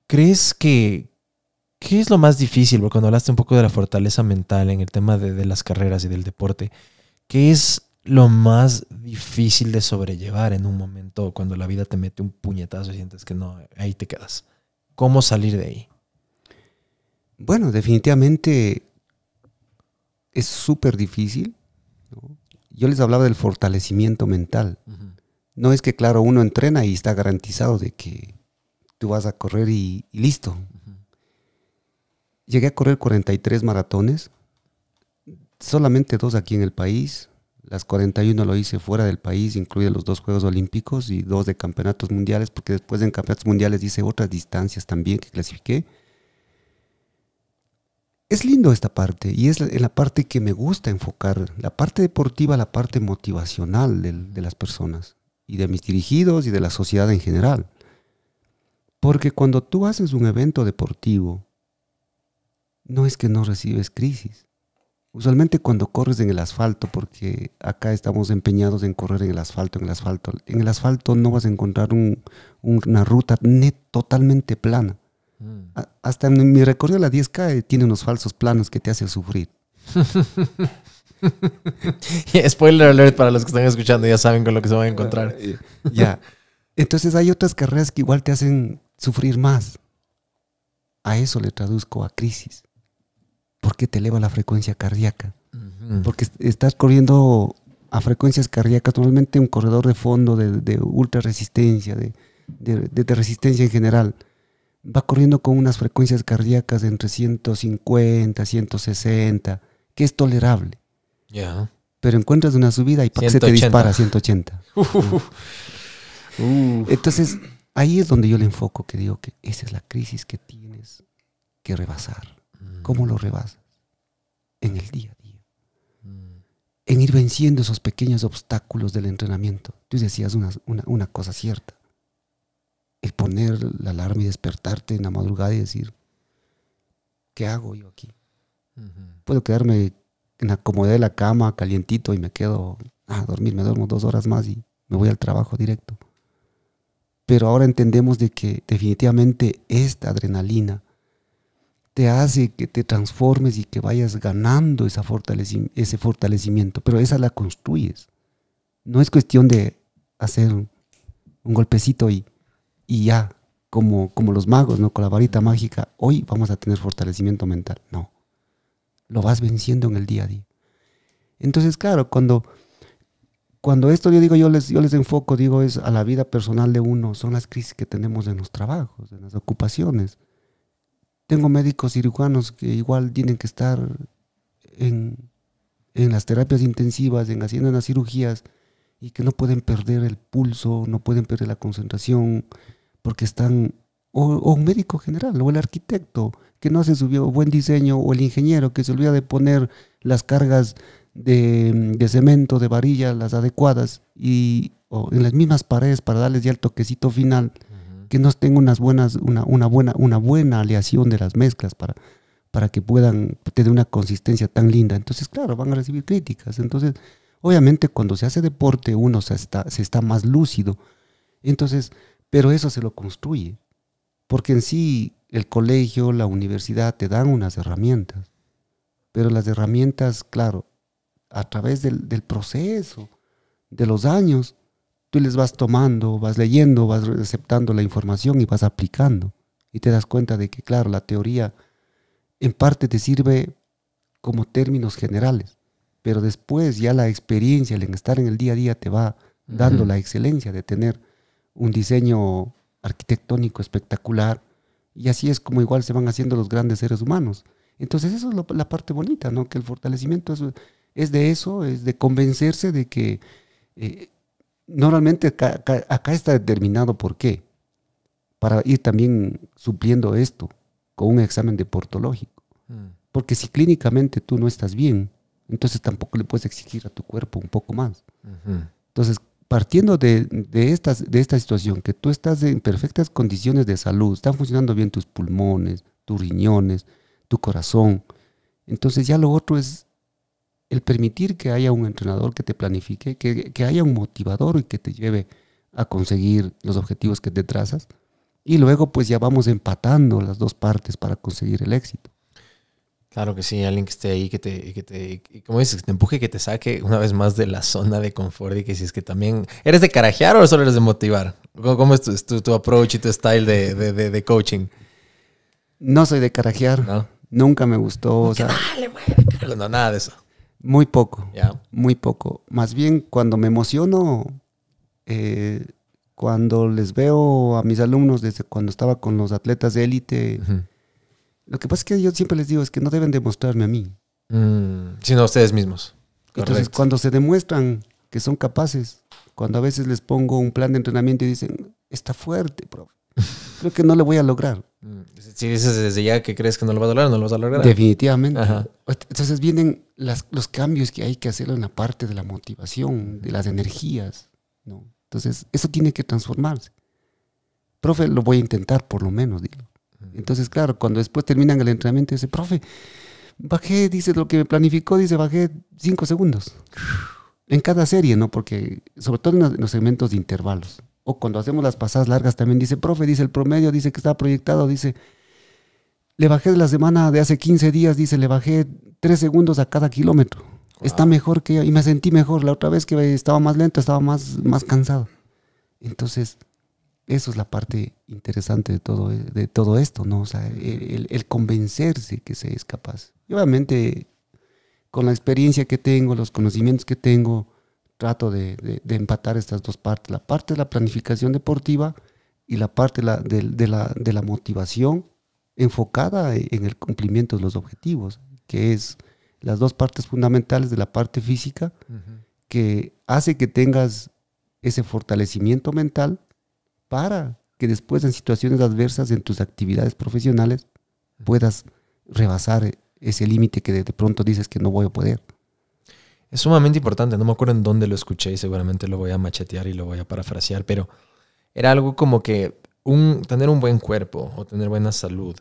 Speaker 2: crees que, ¿Qué es lo más difícil? Porque cuando hablaste un poco de la fortaleza mental en el tema de, de las carreras y del deporte, ¿qué es lo más difícil de sobrellevar en un momento cuando la vida te mete un puñetazo y sientes que no, ahí
Speaker 1: te quedas? ¿Cómo salir de ahí? Bueno, definitivamente es súper difícil. Yo les hablaba del fortalecimiento mental. No es que, claro, uno entrena y está garantizado de que tú vas a correr y, listo. Llegué a correr 43 maratones, solamente dos aquí en el país, las 41 lo hice fuera del país, incluye los dos Juegos Olímpicos y dos de campeonatos mundiales, porque después en campeonatos mundiales hice otras distancias también que clasifiqué. Es lindo esta parte y es la, parte que me gusta enfocar, la parte deportiva, la parte motivacional de, de las personas y de mis dirigidos y de la sociedad en general. Porque cuando tú haces un evento deportivo, no es que no recibes crisis, Usualmente cuando corres en el asfalto, porque acá estamos empeñados en correr en el asfalto, en el asfalto, en el asfalto no vas a encontrar una ruta net, totalmente plana. Mm. hasta en mi recorrido a la 10K eh, tiene unos falsos planos que te hacen sufrir. <laughs> Spoiler alert para
Speaker 2: los que están escuchando, ya saben con lo que se van a encontrar. ya.
Speaker 1: Entonces hay otras carreras que igual te hacen sufrir más. A eso le traduzco a crisis. ¿por qué te eleva la frecuencia cardíaca. Porque estás corriendo a frecuencias cardíacas, normalmente un corredor de fondo de, de ultra resistencia, de, resistencia en general, va corriendo con unas frecuencias cardíacas de entre 150, 160, que es tolerable. Pero encuentras una subida y se te dispara a 180. <laughs> Entonces, ahí es donde yo le enfoco, que digo que esa es la crisis que tienes que rebasar. ¿Cómo lo rebasas? En el día a día. En ir venciendo esos pequeños obstáculos del entrenamiento. Tú decías una, cosa cierta. El poner la alarma y despertarte en la madrugada y decir, ¿qué hago yo aquí? Puedo quedarme en la comodidad de la cama, calientito, y me quedo a dormir, me duermo dos horas más y me voy al trabajo directo. Pero ahora entendemos de que definitivamente esta adrenalina te hace que te transformes y que vayas ganando esa ese fortalecimiento, pero esa la construyes. No es cuestión de hacer un, un golpecito y, y ya, como, como los magos, ¿no? con la varita mágica, hoy vamos a tener fortalecimiento mental. No, lo vas venciendo en el día a día. Entonces, claro, cuando, cuando esto yo digo, yo les, yo les enfoco, digo, es a la vida personal de uno, son las crisis que tenemos en los trabajos, en las ocupaciones tengo médicos cirujanos que igual tienen que estar en, las terapias intensivas, en haciendo las cirugías, y que no pueden perder el pulso, no pueden perder la concentración, porque están, o, un médico general, o el arquitecto, que no hace su buen diseño, o el ingeniero que se olvida de poner las cargas de, cemento, de varilla, las adecuadas, y en las mismas paredes para darles ya el toquecito final que no tenga unas buenas, una, buena, una buena aleación de las mezclas para, para que puedan tener una consistencia tan linda. Entonces, claro, van a recibir críticas. Entonces, obviamente cuando se hace deporte uno se está, se está más lúcido. Entonces, pero eso se lo construye. Porque en sí el colegio, la universidad te dan unas herramientas. Pero las herramientas, claro, a través del proceso, de los años, tú les vas tomando, vas leyendo, vas aceptando la información y vas aplicando. Y te das cuenta de que, claro, la teoría en parte te sirve como términos generales, pero después ya la experiencia, el estar en el día a día te va dando la excelencia de tener un diseño arquitectónico espectacular. Y así es como igual se van haciendo los grandes seres humanos. Entonces eso es la parte bonita, ¿no? Que el fortalecimiento es, de eso, es de convencerse de que eh, normalmente acá, está determinado por qué. Para ir también supliendo esto con un examen deportológico. Mm. Porque si clínicamente tú no estás bien, entonces tampoco le puedes exigir a tu cuerpo un poco más. Entonces, partiendo de, estas, de esta situación, que tú estás en perfectas condiciones de salud, están funcionando bien tus pulmones, tus riñones, tu corazón, entonces ya lo otro es el permitir que haya un entrenador que te planifique, que, haya un motivador y que te lleve a conseguir los objetivos que te trazas. Y luego pues ya vamos empatando las dos partes para conseguir el éxito.
Speaker 2: Claro que sí, alguien que esté ahí, que te, que y dices, que te empuje, que te saque una vez más de la zona de confort y que si es que también... ¿Eres de carajear o solo eres de motivar? ¿Cómo, es tu, tu, approach y tu style de,
Speaker 1: coaching? No soy de carajear. Nunca me gustó. dale, güey. no, nada de eso. Muy poco. Muy poco. Más bien cuando me emociono, eh, cuando les veo a mis alumnos desde cuando estaba con los atletas de élite, lo que pasa es que yo siempre les digo es que no deben demostrarme a mí. Mm, sino a ustedes mismos. Entonces, cuando se demuestran que son capaces, cuando a veces les pongo un plan de entrenamiento y dicen, está fuerte, profe creo que no lo voy a lograr. Mm,
Speaker 2: si dices desde ya que crees que no lo vas a lograr, no lo vas a lograr.
Speaker 1: Definitivamente. Entonces vienen las, los cambios que hay que hacer en la parte de la motivación, de las energías. ¿no? Entonces, eso tiene que transformarse. Profe, lo voy a intentar, por lo menos, mm. Entonces, claro, cuando después terminan el entrenamiento, dice, profe, bajé, dice lo que me planificó, dice, bajé cinco segundos. En cada serie, ¿no? Porque, sobre todo en los segmentos de intervalos o cuando hacemos las pasadas largas también dice, profe, dice el promedio, dice que está proyectado, dice, le bajé de la semana de hace 15 días, dice, le bajé 3 segundos a cada kilómetro. Está mejor que yo. Y me sentí mejor. La otra vez que estaba más lento, estaba más, más cansado. Entonces, eso es la parte interesante de todo, de todo esto, ¿no? O sea, el, el convencerse que se es capaz. Y obviamente, con la experiencia que tengo, los conocimientos que tengo, trato de, empatar estas dos partes, la parte de la planificación deportiva y la parte de la, motivación enfocada en el cumplimiento de los objetivos, que es las dos partes fundamentales de la parte física, que hace que tengas ese fortalecimiento mental para que después en situaciones adversas en tus actividades profesionales puedas rebasar ese límite que de pronto dices que no voy a poder.
Speaker 2: Es sumamente importante, no me acuerdo en dónde lo escuché y seguramente lo voy a machetear y lo voy a parafrasear, pero era algo como que un, tener un buen cuerpo o tener buena salud,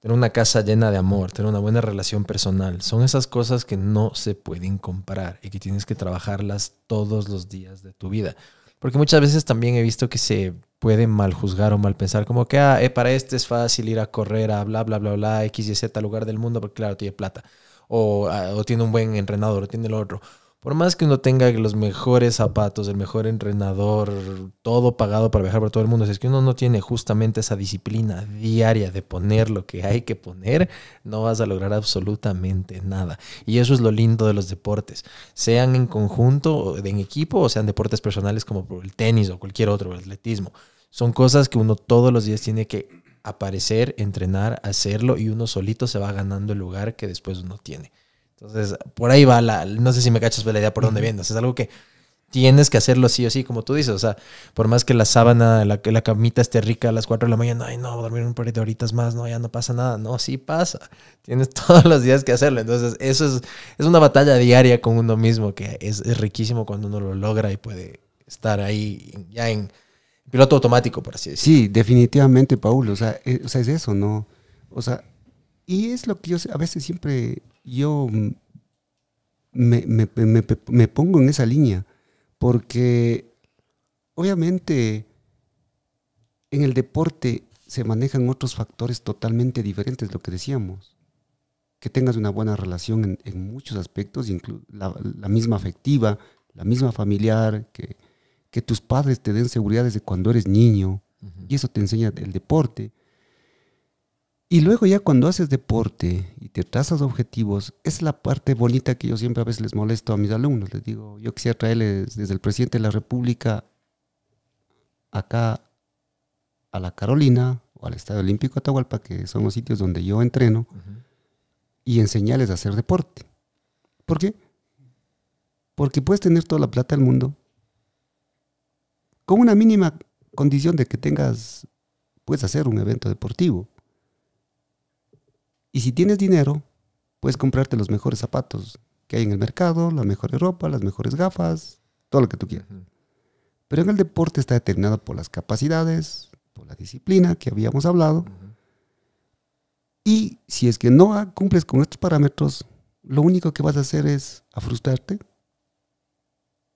Speaker 2: tener una casa llena de amor, tener una buena relación personal, son esas cosas que no se pueden comparar y que tienes que trabajarlas todos los días de tu vida. Porque muchas veces también he visto que se puede mal juzgar o mal pensar, como que ah, eh, para este es fácil ir a correr a bla, bla, bla, bla, X y Z lugar del mundo, porque claro, tiene plata. Ah, o, tiene un buen entrenador, o tiene el otro. Por más que uno tenga los mejores zapatos, el mejor entrenador, todo pagado para viajar por todo el mundo, si es que uno no tiene justamente esa disciplina diaria de poner lo que hay que poner, no vas a lograr absolutamente nada. Y eso es lo lindo de los deportes, sean en conjunto, en equipo, o sean deportes personales como el tenis o cualquier otro, el atletismo. Son cosas que uno todos los días tiene que aparecer, entrenar, hacerlo y uno solito se va ganando el lugar que después uno tiene. Entonces, por ahí va la, no sé si me cachas pues, la idea por dónde vienes, es algo que tienes que hacerlo sí o sí, como tú dices, o sea, por más que la sábana, la, la camita esté rica a las 4 de la mañana, ay no, voy a dormir un par de horitas más, no, ya no pasa nada, no, sí pasa, tienes <laughs> todos los días que hacerlo, entonces eso es, es una batalla diaria con uno mismo que es riquísimo cuando uno lo logra y puede estar ahí ya en Piloto automático, por así decirlo.
Speaker 1: Sí, definitivamente, Paul. Eh, o sea, es, eso, ¿no? O sea, y es lo que yo a veces siempre yo me, pongo en esa línea, porque obviamente en el deporte se manejan otros factores totalmente diferentes, lo que decíamos. Que tengas una buena relación en, muchos aspectos, la misma afectiva, la misma familiar, que, que tus padres te den seguridad desde cuando eres niño, y eso te enseña el deporte. Y luego ya cuando haces deporte y te trazas objetivos, es la parte bonita que yo siempre a veces les molesto a mis alumnos. Les digo, yo quisiera traerles desde el presidente de la República acá a la Carolina o al Estadio Olímpico Atahualpa, que son los sitios donde yo entreno, y enseñarles a hacer deporte. ¿Por qué? Porque puedes tener toda la plata del mundo, con una mínima condición de que tengas, puedes hacer un evento deportivo. Y si tienes dinero, puedes comprarte los mejores zapatos que hay en el mercado, la mejor ropa, las mejores gafas, todo lo que tú quieras. Pero en el deporte está determinado por las capacidades, por la disciplina que habíamos hablado. Y si es que no cumples con estos parámetros, lo único que vas a hacer es a frustrarte.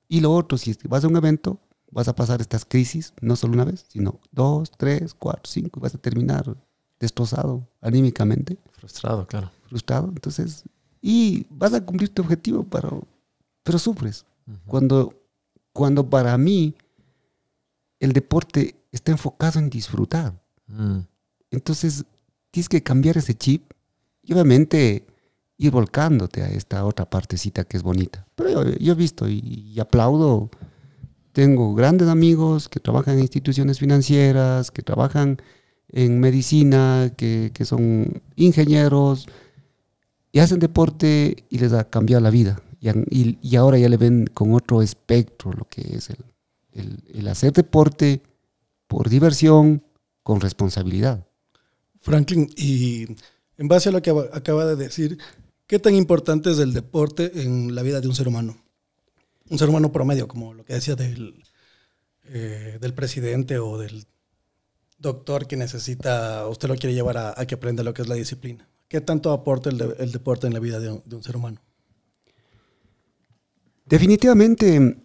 Speaker 1: Y lo otro, si es vas a un evento, vas a pasar estas crisis, no solo una vez, sino dos, tres, cuatro, cinco, y vas a terminar destrozado anímicamente. Frustrado, claro. Frustrado, entonces, y vas a cumplir tu objetivo, pero, pero sufres. cuando, cuando para mí el deporte está enfocado en disfrutar. Mm. Entonces, tienes que cambiar ese chip y obviamente ir volcándote a esta otra partecita que es bonita. Pero yo, he visto y aplaudo tengo grandes amigos que trabajan en instituciones financieras, que trabajan en medicina, que, son ingenieros y hacen deporte y les ha cambiado la vida. Y, ahora ya le ven con otro espectro lo que es el, el hacer deporte por diversión con responsabilidad.
Speaker 2: Franklin, y en base a lo que acaba de decir, ¿qué tan importante es el deporte en la vida de un ser humano? un ser humano promedio, como lo que decía del, eh, del presidente o del doctor que necesita, usted lo quiere llevar a, que aprenda lo que es la disciplina. ¿Qué tanto aporta el, deporte en la vida de un, ser humano?
Speaker 1: Definitivamente,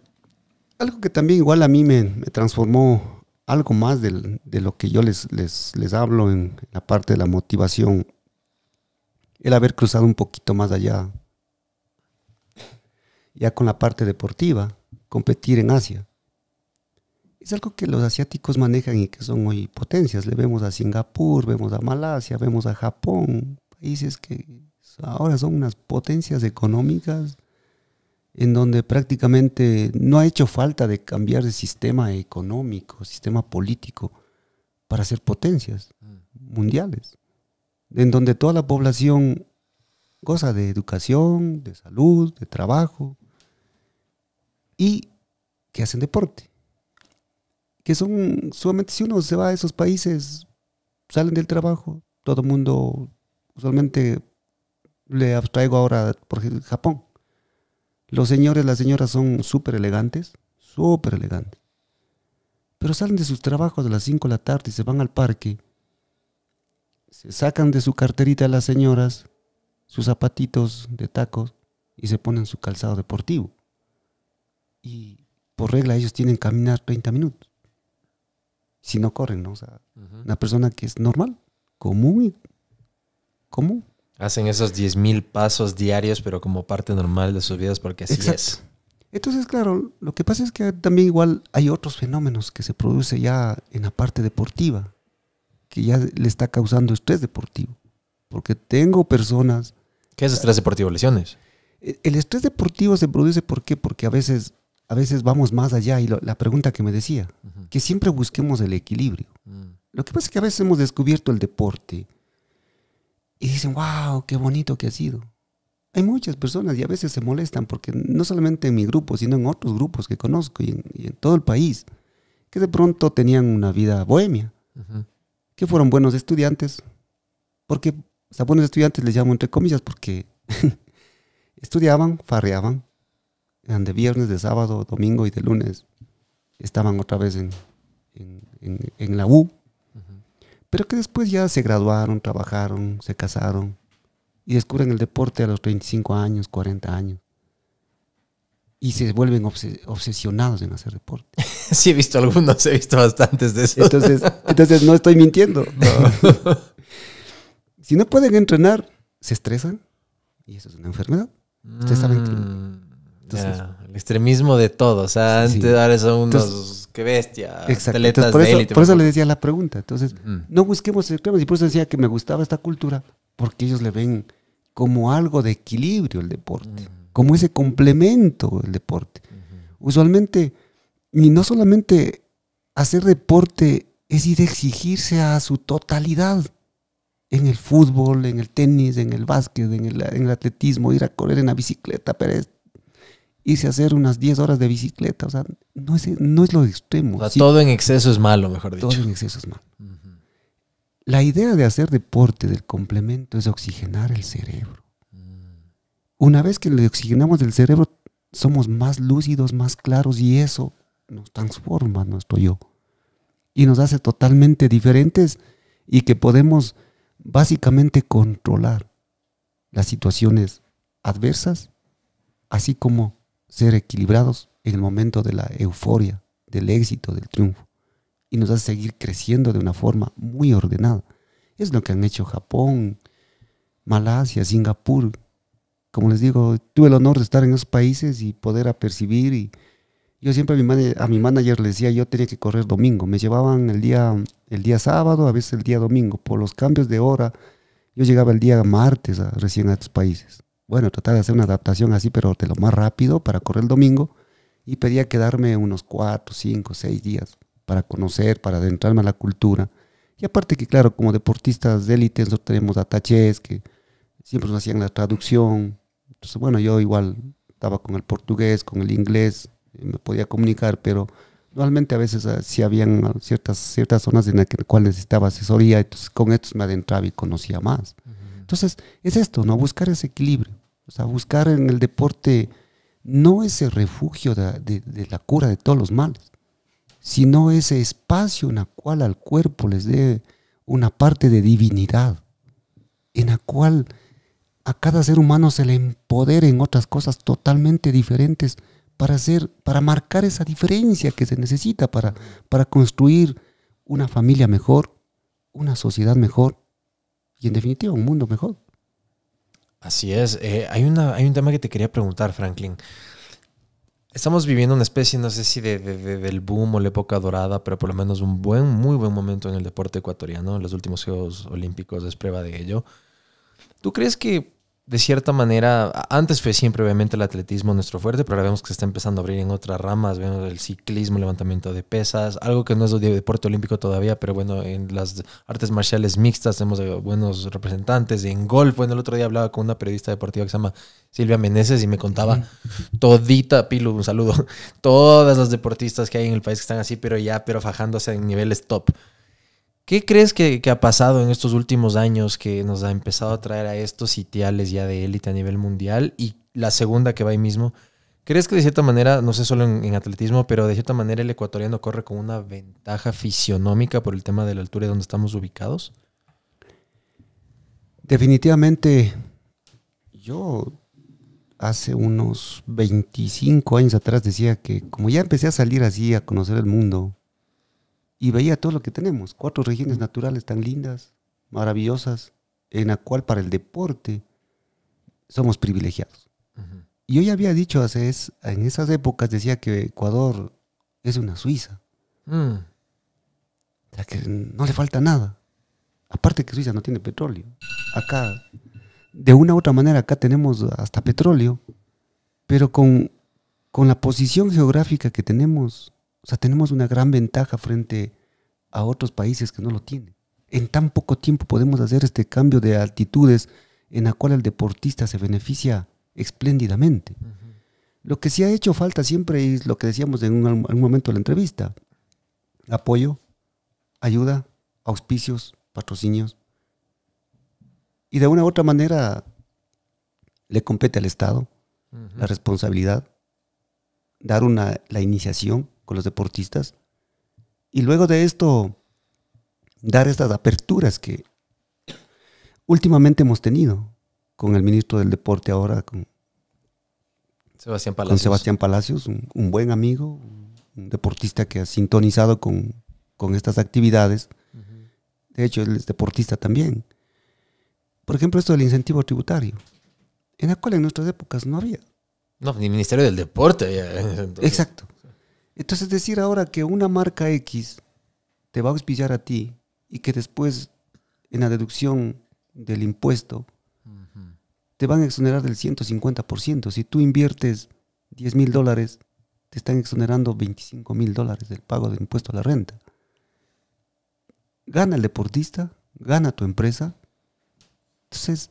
Speaker 1: algo que también igual a mí me, transformó algo más de lo que yo les, les, les hablo en la parte de la motivación, el haber cruzado un poquito más allá ya con la parte deportiva, competir en Asia. Es algo que los asiáticos manejan y que son hoy potencias. Le vemos a Singapur, vemos a Malasia, vemos a Japón, países que ahora son unas potencias económicas en donde prácticamente no ha hecho falta de cambiar de sistema económico, sistema político, para ser potencias mm. mundiales, en donde toda la población goza de educación, de salud, de trabajo, y que hacen deporte. Que son sumamente, si uno se va a esos países, salen del trabajo, todo el mundo, usualmente le abstraigo ahora por Japón. Los señores, las señoras son súper elegantes, súper elegantes. Pero salen de sus trabajos a las 5 de la tarde y se van al parque. Se sacan de su carterita a las señoras sus zapatitos de tacos y se ponen su calzado deportivo y por regla ellos tienen que caminar 30 minutos. Si no corren, ¿no? O sea, una persona que es normal, común y común.
Speaker 2: Hacen esos 10.000 pasos diarios, pero como parte normal de sus vidas, porque así es.
Speaker 1: Entonces, claro, lo que pasa es que también igual hay otros fenómenos que se produce ya en la parte deportiva, que ya le está causando estrés deportivo. Porque tengo personas... ¿Qué es estrés deportivo? ¿Lesiones? El estrés deportivo se produce, ¿por qué? Porque a veces a veces vamos más allá y la pregunta que me decía, que siempre busquemos el equilibrio. Mm. Lo que pasa es que a veces hemos descubierto el deporte y dicen, wow, qué bonito que ha sido. Hay muchas personas y a veces se molestan porque no solamente en mi grupo, sino en otros grupos que conozco y en, todo el país, que de pronto tenían una vida bohemia, que fueron buenos estudiantes, porque o buenos estudiantes les llamo entre comillas porque <laughs> estudiaban, farreaban, eran de viernes, de sábado, domingo y de lunes. Estaban otra vez en, la U, pero que después ya se graduaron, trabajaron, se casaron y descubren el deporte a los 35 años, 40 años. Y se vuelven obsesionados en hacer deporte. <laughs> sí, he visto algunos, he visto bastantes de eso. Entonces, entonces no estoy mintiendo. <laughs> si no pueden entrenar,
Speaker 2: se estresan y eso es una enfermedad.
Speaker 1: Ustedes saben que mm
Speaker 2: el extremismo de todo. O sea, antes son unos. qué bestia. por, eso, le
Speaker 1: decía la pregunta. Entonces, no busquemos extremos. Y por eso decía que me gustaba esta cultura, porque ellos le ven como algo de equilibrio el deporte, como ese complemento el deporte. Usualmente, y no solamente hacer deporte es ir a exigirse a su totalidad en el fútbol, en el tenis, en el básquet, en el, en el atletismo, ir a correr en la bicicleta, pero es hice hacer unas 10 horas de bicicleta. O sea, no es, no es lo extremo. todo en exceso es malo, mejor
Speaker 2: dicho. Todo en exceso es malo.
Speaker 1: La idea de hacer deporte, del complemento, es oxigenar el cerebro. Mm. Una vez que le oxigenamos el cerebro, somos más lúcidos, más claros y eso nos transforma nuestro yo. Y nos hace totalmente diferentes y que podemos básicamente controlar las situaciones adversas, así como ser equilibrados en el momento de la euforia, del éxito, del triunfo. Y nos hace seguir creciendo de una forma muy ordenada. Es lo que han hecho Japón, Malasia, Singapur. Como les digo, tuve el honor de estar en esos países y poder apercibir. Y yo siempre a mi, manager, le decía, yo tenía que correr domingo. Me llevaban el día, el día sábado, a veces el día domingo. Por los cambios de hora, yo llegaba el día martes recién a estos países bueno, tratar de hacer una adaptación así, pero de lo más rápido para correr el domingo. Y pedía quedarme unos cuatro, cinco, seis días para conocer, para adentrarme a la cultura. Y aparte que, claro, como deportistas de élite, nosotros tenemos ataches que siempre nos hacían la traducción. Entonces, bueno, yo igual estaba con el portugués, con el inglés, eh, me podía comunicar, pero normalmente a veces ah, sí habían ah, ciertas, ciertas zonas en las cuales necesitaba asesoría, entonces con esto me adentraba y conocía más. Entonces, es esto, ¿no? Buscar ese equilibrio. O sea, buscar en el deporte no ese refugio de, la cura de todos los males, sino ese espacio en el cual al cuerpo les dé una parte de divinidad, en la cual a cada ser humano se le empoderen otras cosas totalmente diferentes para hacer, para marcar esa diferencia que se necesita para, para construir una familia mejor, una sociedad mejor y en definitiva un mundo mejor. Así es. Eh, hay, una,
Speaker 2: hay un tema que te quería preguntar, Franklin. Estamos viviendo una especie, no sé si de, del boom o la época dorada, pero por lo menos un buen, muy buen momento en el deporte ecuatoriano. en Los últimos Juegos Olímpicos es prueba de ello. ¿Tú crees que de cierta manera, antes fue siempre obviamente el atletismo nuestro fuerte, pero ahora vemos que se está empezando a abrir en otras ramas, vemos el ciclismo, levantamiento de pesas, algo que no es de deporte olímpico todavía, pero bueno, en las artes marciales mixtas tenemos eh, buenos representantes, en golf, bueno, el otro día hablaba con una periodista deportiva que se llama Silvia Meneses y me contaba todita, Pilu, un saludo, <laughs> todas las deportistas que hay en el país que están así, pero ya, pero fajándose en niveles top. ¿Qué crees que, ha pasado en estos últimos años que nos ha empezado a traer a estos sitiales ya de élite a nivel mundial? Y la segunda que va ahí mismo, ¿crees que de cierta manera, no sé solo en, en atletismo, pero de cierta manera el ecuatoriano corre con una ventaja fisionómica por el tema de la altura y donde estamos ubicados?
Speaker 1: Definitivamente, yo hace unos 25 años atrás decía que como ya empecé a salir así, a conocer el mundo, y veía todo lo que tenemos, cuatro regiones naturales tan lindas, maravillosas, en la cual para el deporte somos privilegiados. y Yo ya había dicho hace en esas épocas decía que Ecuador es una Suiza. Mm. O sea que no le falta nada. Aparte que Suiza no tiene petróleo. Acá, de una u otra manera, acá tenemos hasta petróleo, pero con, con la posición geográfica que tenemos, o sea, tenemos una gran ventaja frente a otros países que no lo tienen. En tan poco tiempo podemos hacer este cambio de altitudes en la cual el deportista se beneficia espléndidamente. Lo que sí ha hecho falta siempre es lo que decíamos en un, momento de la entrevista. Apoyo, ayuda, auspicios, patrocinios. Y de una u otra manera le compete al Estado la responsabilidad, dar una, la iniciación, con los deportistas. Y luego de esto, dar estas aperturas que últimamente hemos tenido con el ministro del deporte ahora, con
Speaker 2: Sebastián
Speaker 1: Palacios, un, buen amigo, un deportista que ha sintonizado con, estas actividades. De hecho, él es deportista también. Por ejemplo, esto del incentivo tributario, en la cual en nuestras épocas no había.
Speaker 2: No, ni el Ministerio del
Speaker 1: Deporte. <laughs> Exacto. Entonces decir ahora que una marca X te va a auspiciar a ti y que después en la deducción del impuesto te van a exonerar del 150%. Si tú inviertes 10 mil dólares, te están exonerando 25 mil dólares del pago del impuesto a la renta. Gana el deportista, gana tu empresa. Entonces,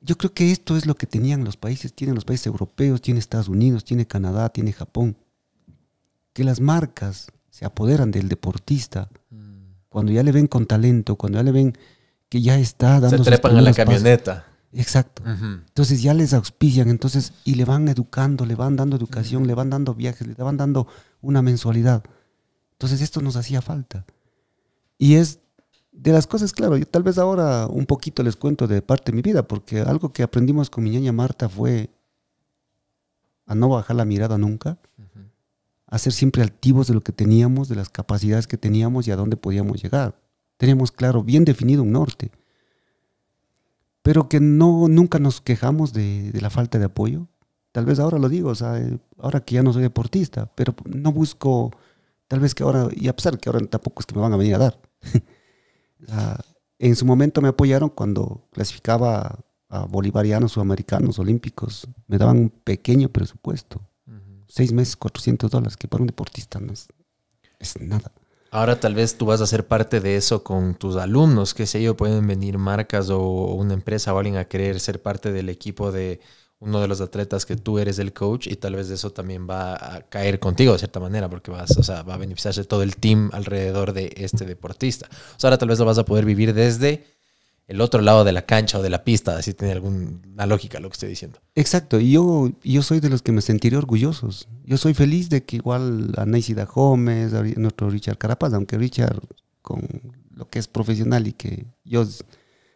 Speaker 1: yo creo que esto es lo que tenían los países, tienen los países europeos, tiene Estados Unidos, tiene Canadá, tiene Japón que las marcas se apoderan del deportista. Mm. Cuando ya le ven con talento, cuando ya le ven que ya está dando... Se trepan a la camioneta. Exacto. Entonces ya les auspician, entonces, y le van educando, le van dando educación, le van dando viajes, le van dando una mensualidad. Entonces esto nos hacía falta. Y es de las cosas, claro, yo tal vez ahora un poquito les cuento de parte de mi vida, porque algo que aprendimos con mi niña Marta fue a no bajar la mirada nunca, a ser siempre activos de lo que teníamos, de las capacidades que teníamos y a dónde podíamos llegar. Teníamos claro, bien definido un norte. Pero que no, nunca nos quejamos de, la falta de apoyo. Tal vez ahora lo digo, eh, ahora que ya no soy deportista, pero no busco, tal vez que ahora, y a pesar que ahora tampoco es que me van a venir a dar. <laughs> en su momento me apoyaron cuando clasificaba a bolivarianos, sudamericanos, olímpicos. Me daban un pequeño presupuesto, seis meses, 400 dólares, que para un deportista no es, nada.
Speaker 2: Ahora tal vez tú vas a ser parte de eso con tus alumnos, que sé yo, pueden venir marcas o una empresa o alguien a querer ser parte del equipo de uno de los atletas que tú eres el coach y tal vez eso también va a caer contigo de cierta manera porque vas, o sea, va a beneficiarse todo el team alrededor de este deportista. ahora tal vez lo vas a poder vivir desde el otro lado de la cancha o de la pista, si tiene alguna lógica lo que estoy diciendo.
Speaker 1: Exacto, y yo, yo soy de los que me sentiré orgullosos. Yo soy feliz de que igual a da Gómez, a nuestro Richard Carapaz, aunque Richard con lo que es profesional y que yo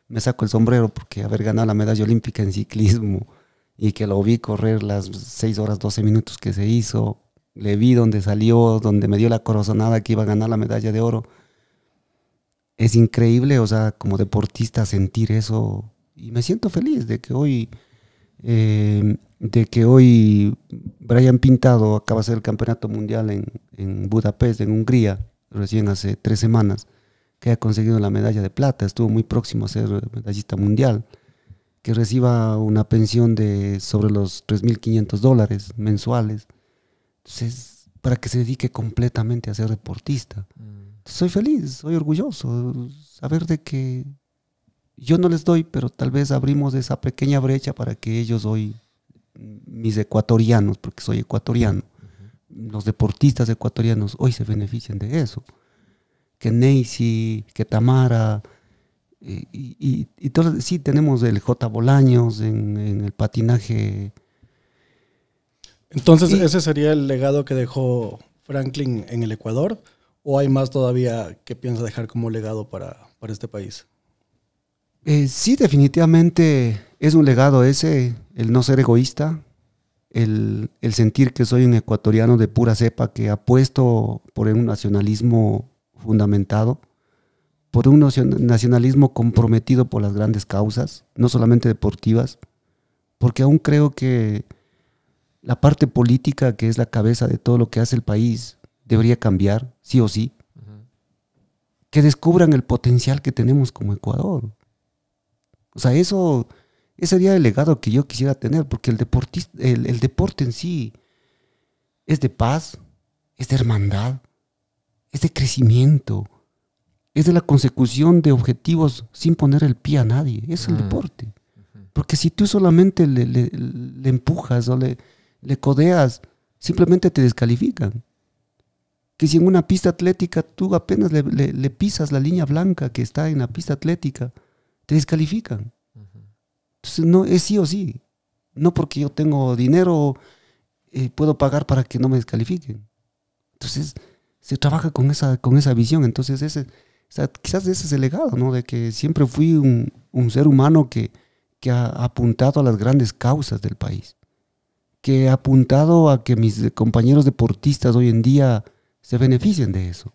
Speaker 1: me saco el sombrero porque haber ganado la medalla olímpica en ciclismo y que lo vi correr las 6 horas 12 minutos que se hizo, le vi donde salió, donde me dio la corazonada que iba a ganar la medalla de oro es increíble, o sea, como deportista sentir eso. Y me siento feliz de que hoy, eh, de que hoy Brian Pintado acaba de hacer el campeonato mundial en, Budapest, en Hungría, recién hace tres semanas, que ha conseguido la medalla de plata, estuvo muy próximo a ser medallista mundial, que reciba una pensión de sobre los 3.500 dólares mensuales. Entonces, para que se dedique completamente a ser deportista. Mm soy feliz, soy orgulloso, saber de que yo no les doy, pero tal vez abrimos esa pequeña brecha para que ellos hoy, mm, mis ecuatorianos, porque soy ecuatoriano, los deportistas ecuatorianos hoy se benefician de eso. Que Neisy, que Tamara, eh, y, y, y sí, tenemos el J. Bolaños en, el patinaje.
Speaker 2: Entonces, ese sería el legado que dejó Franklin en el Ecuador. ¿O hay más todavía que piensa dejar como legado para, para este país?
Speaker 1: Eh, sí, definitivamente es un legado ese, el no ser egoísta, el, el, sentir que soy un ecuatoriano de pura cepa que apuesto por un nacionalismo fundamentado, por un nacionalismo comprometido por las grandes causas, no solamente deportivas, porque aún creo que la parte política, que es la cabeza de todo lo que hace el país, debería cambiar sí o sí, que descubran el potencial que tenemos como Ecuador. O sea, eso, ese sería el legado que yo quisiera tener, porque el, deportista, el, deporte en sí es de paz, es de hermandad, es de crecimiento, es de la consecución de objetivos sin poner el pie a nadie. Es el deporte. Porque si tú solamente le, empujas o le codeas, simplemente te descalifican que si en una pista atlética tú apenas le, pisas la línea blanca que está en la pista atlética, te descalifican. Entonces, no, es sí o sí. No porque yo tengo dinero, eh, puedo pagar para que no me descalifiquen. Entonces, se trabaja con esa, con esa visión. Entonces, ese, quizás ese es el legado, ¿no? De que siempre fui un, un ser humano que, que ha apuntado a las grandes causas del país, que ha apuntado a que mis compañeros deportistas hoy en día se benefician de eso.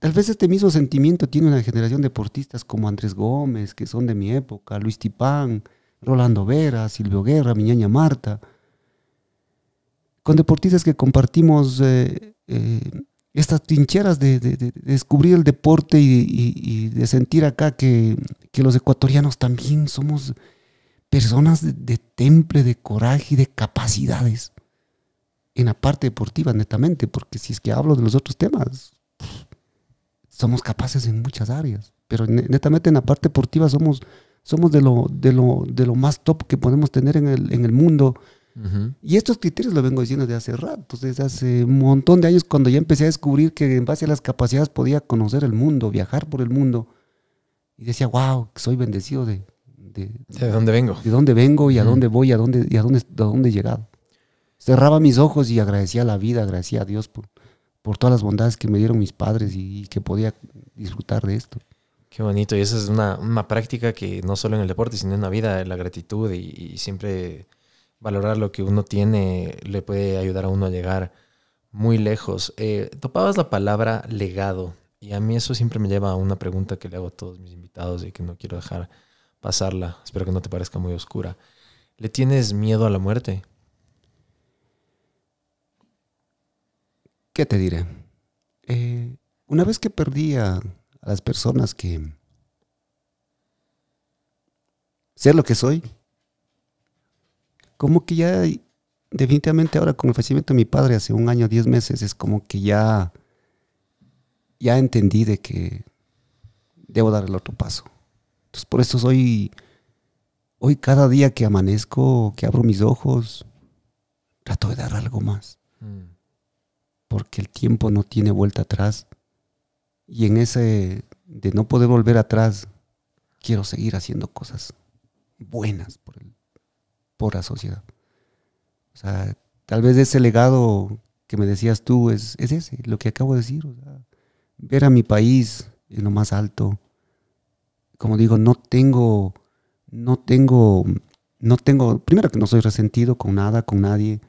Speaker 1: Tal vez este mismo sentimiento tiene una generación de deportistas como Andrés Gómez, que son de mi época, Luis Tipán, Rolando Vera, Silvio Guerra, Miñaña Marta, con deportistas que compartimos eh, eh, estas trincheras de, descubrir el deporte y, de sentir acá que, los ecuatorianos también somos personas de temple, de coraje y de capacidades en la parte deportiva, netamente, porque si es que hablo de los otros temas, somos capaces en muchas áreas, pero netamente en la parte deportiva somos, somos de, lo, de, lo, de lo más top que podemos tener en el, mundo. Y estos criterios los vengo diciendo desde hace rato, desde hace un montón de años, cuando ya empecé a descubrir que en base a las capacidades podía conocer el mundo, viajar por el mundo. Y decía, wow, soy bendecido de, de, dónde vengo. De dónde vengo y a dónde voy y a dónde, y a dónde, a dónde he llegado cerraba mis ojos y agradecía la vida, agradecía a Dios por, por todas las bondades que me dieron mis padres y, que podía disfrutar de esto.
Speaker 2: Qué bonito, y esa es una, una, práctica que no solo en el deporte, sino en la vida, la gratitud y, siempre valorar lo que uno tiene le puede ayudar a uno a llegar muy lejos. Eh, topabas la palabra legado y a mí eso siempre me lleva a una pregunta que le hago a todos mis invitados y que no quiero dejar pasarla. Espero que no te parezca muy oscura. ¿Le tienes miedo
Speaker 1: a la muerte? ¿Qué te diré? Eh, una vez que perdí a, las personas que... Ser lo que soy, como que ya definitivamente ahora con el fallecimiento de mi padre hace un año, diez meses, es como que ya, ya entendí de que debo dar el otro paso. Entonces por eso soy, hoy cada día que amanezco, que abro mis ojos, trato de dar algo más. Mm porque el tiempo no tiene vuelta atrás. Y en ese de no poder volver atrás, quiero seguir haciendo cosas buenas por, por la sociedad. O sea, tal vez ese legado que me decías tú es, es ese, lo que acabo de decir. ver a mi país en lo más alto. Como digo, no tengo, no tengo, no tengo, primero que no soy resentido con nada, con nadie.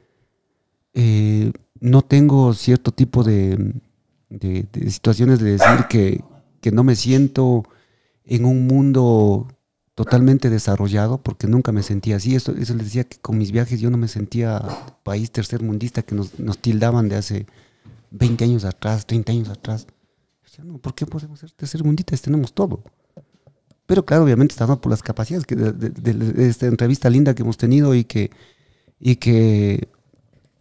Speaker 1: Eh, no tengo cierto tipo de, situaciones de decir que, no me siento en un mundo totalmente desarrollado, porque nunca me sentía así. Eso, eso les decía que con mis viajes yo no me sentía país tercermundista que nos, tildaban de hace 20 años atrás, 30 años atrás. ¿por qué podemos ser tercermundistas? Tenemos todo. Pero claro, obviamente estamos por las capacidades que de, de, esta entrevista linda que hemos tenido y que, y que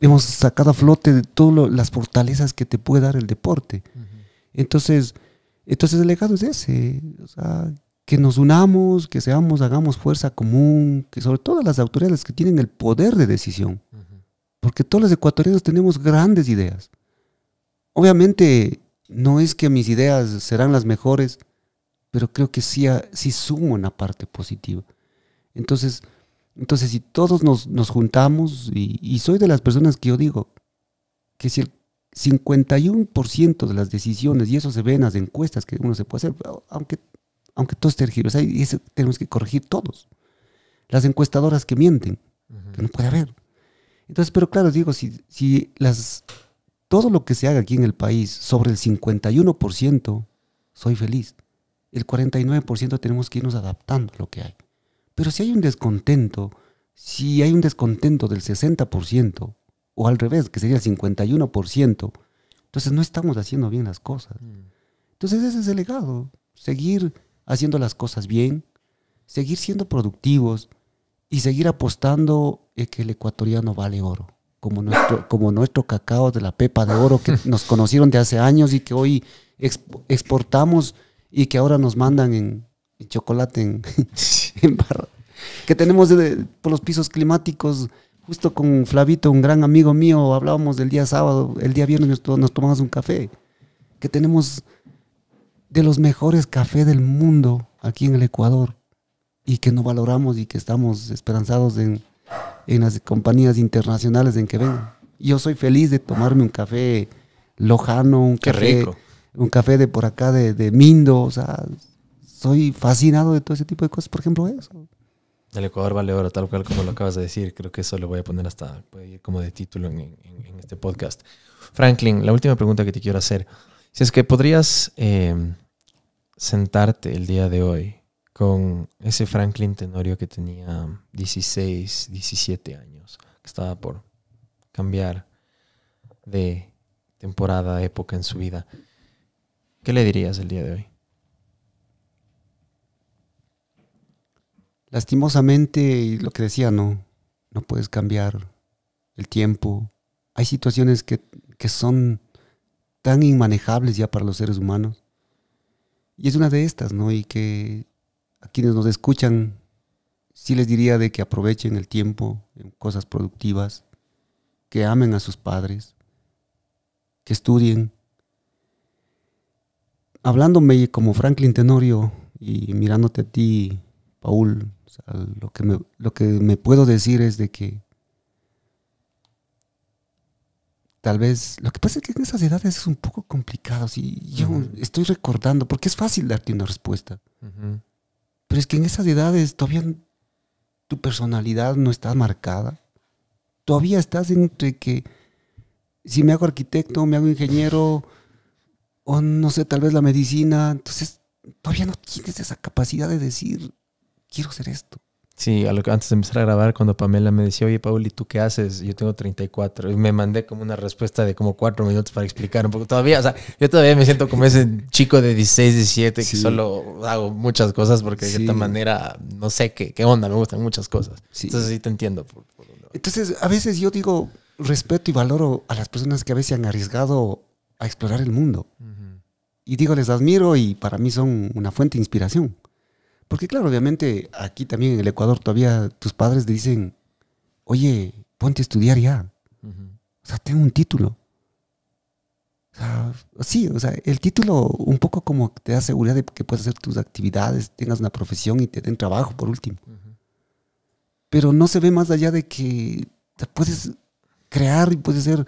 Speaker 1: hemos sacado a flote de todas las fortalezas que te puede dar el deporte. Entonces, entonces el legado es ese, que nos unamos, que seamos, hagamos fuerza común, que sobre todo las autoridades que tienen el poder de decisión, porque todos los ecuatorianos tenemos grandes ideas. Obviamente no es que mis ideas serán las mejores, pero creo que sí, sí sumo una parte positiva. Entonces, entonces, si todos nos, nos juntamos, y, soy de las personas que yo digo, que si el 51% de las decisiones, y eso se ve en las encuestas que uno se puede hacer, aunque, aunque esté giros, y eso tenemos que corregir todos. Las encuestadoras que mienten, que no puede haber. Entonces, pero claro, digo, si, si las, todo lo que se haga aquí en el país sobre el 51%, soy feliz. El 49% tenemos que irnos adaptando a lo que hay. Pero si hay un descontento, si hay un descontento del 60%, o al revés, que sería el 51%, entonces no estamos haciendo bien las cosas. Mm. Entonces ese es el legado, seguir haciendo las cosas bien, seguir siendo productivos y seguir apostando en eh, que el ecuatoriano vale oro, como nuestro, <laughs> como nuestro cacao de la pepa de oro que nos conocieron de hace años y que hoy exportamos y que ahora nos mandan en, chocolate en, <laughs> barra. Que tenemos por los pisos climáticos, justo con Flavito, un gran amigo mío, hablábamos del día sábado, el día viernes nos, tomamos un café. Que tenemos de los mejores cafés del mundo aquí en el Ecuador y que no valoramos y que estamos esperanzados en, las compañías internacionales en que vengan. Yo soy feliz de tomarme un café lojano, un café, un café de por acá de, de Mindo, o sea, estoy fascinado de todo ese tipo de cosas. Por ejemplo, eso.
Speaker 2: El Ecuador vale oro, tal cual como lo acabas de decir. Creo que eso lo voy a poner hasta, puede ir como de título en, este podcast. Franklin, la última pregunta que te quiero hacer. Si es que podrías em, sentarte el día de hoy con ese Franklin Tenorio que tenía 16, 17 años, que estaba por cambiar de temporada,
Speaker 1: época en su vida, ¿qué le dirías el día de hoy? Lastimosamente, lo que decía, no, no puedes cambiar el tiempo. Hay situaciones que, son tan inmanejables ya para los seres humanos. Y es una de estas, ¿no? Y que a quienes nos escuchan, sí les diría de que aprovechen el tiempo en cosas productivas, que amen a sus padres, que estudien. Hablándome como Franklin Tenorio y mirándote a ti, Paul, lo, que me, lo que me puedo decir es de que tal vez, lo que pasa es que en esas edades es un poco complicado, si yo estoy recordando, porque es fácil darte una respuesta, pero es que en esas edades todavía tu personalidad no está marcada, todavía estás entre que si me hago arquitecto, me hago ingeniero, o no sé, tal vez la medicina, entonces todavía no tienes esa capacidad de decir, quiero hacer esto.
Speaker 2: Sí, antes de empezar a grabar, cuando Pamela me decía, oye, Pauli, ¿tú qué haces? Yo tengo 34. Y me mandé como una respuesta de como cuatro minutos para explicar un poco. Todavía, o sea, yo todavía me siento como ese chico de 16, 17 que solo hago muchas cosas
Speaker 1: porque de cierta manera no sé qué, qué onda, me gustan muchas cosas. Entonces sí te entiendo. Entonces, a veces yo digo, respeto y valoro a las personas que a veces han arriesgado a explorar el mundo. Y digo, les admiro y para mí son una fuente de inspiración. Porque claro, obviamente aquí también en el Ecuador todavía tus padres te dicen, oye, ponte a estudiar ya.
Speaker 2: O
Speaker 1: sea, tengo un título. O sea, sí, o sea, el título un poco como te da seguridad de que puedes hacer tus actividades, tengas una profesión y te den trabajo por último. Pero no se ve más allá de que te puedes crear y puedes ser...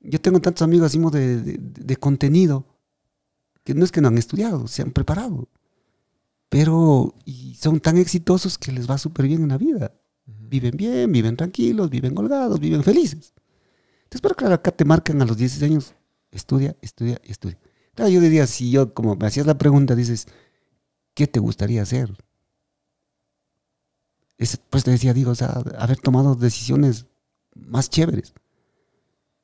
Speaker 1: Yo tengo tantos amigos, así de contenido, que no es que no han estudiado, se han preparado pero y son tan exitosos que les va súper bien en la vida. Viven bien, viven tranquilos, viven holgados, viven felices. Entonces, pero claro, acá te marcan a los 16 años, estudia, estudia, estudia. Claro, yo diría, si yo, como me hacías la pregunta, dices, ¿qué te gustaría hacer? pues te decía, digo, o sea, haber tomado decisiones más chéveres.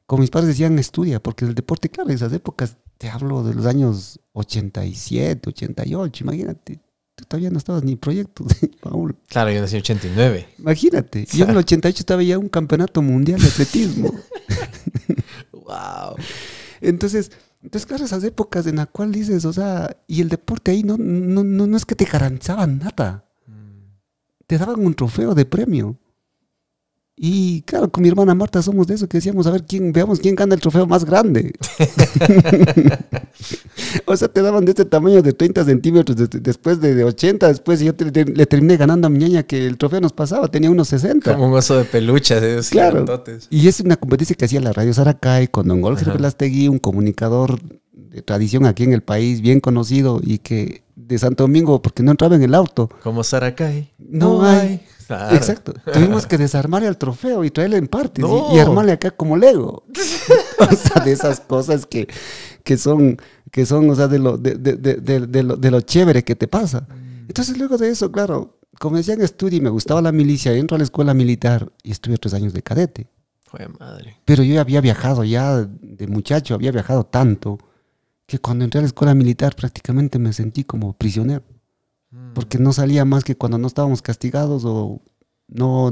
Speaker 1: Como mis padres decían, estudia, porque el deporte, claro, en esas épocas, te hablo de los años 87, 88, imagínate, todavía no estabas ni proyecto, <laughs> Paul. Claro,
Speaker 2: yo nací en 89.
Speaker 1: Imagínate, yo en el 88 estaba ya un campeonato mundial de atletismo. wow. <laughs> Entonces, claro, esas épocas en las cuales dices, o sea, y el deporte ahí no, no, es que te garantizaban nada. Mm. Te daban un trofeo de premio. Y claro, con mi hermana Marta somos de eso, que decíamos, a ver, quién, veamos quién gana el trofeo más grande. <laughs> o sea, te daban de este tamaño de 30 centímetros, después de, 80, después yo le terminé ganando a mi ñaña que el trofeo nos pasaba, tenía unos 60. Como
Speaker 2: un oso de peluche, de esos
Speaker 1: Y es una competencia que hacía la Radio Saracay con Don Golger Velastegui, un comunicador de tradición aquí en el país, bien conocido y que de Santo Domingo, porque no entraba en el auto. Como Saracay. No, hay Exacto. Tuvimos que desarmarle al trofeo y traerle en partes y, armarle acá como Lego. <laughs> o sea, de esas cosas que, son, que son, o sea, de lo, de, chévere que te pasa. Entonces, luego de eso, claro, comencé en estudio y me gustaba la milicia, entro a la escuela militar y estuve tres años de cadete.
Speaker 2: Joder, madre.
Speaker 1: Pero yo había viajado ya de muchacho, había viajado tanto que cuando entré a la escuela militar prácticamente me sentí como prisionero porque no salía más que cuando no estábamos castigados o no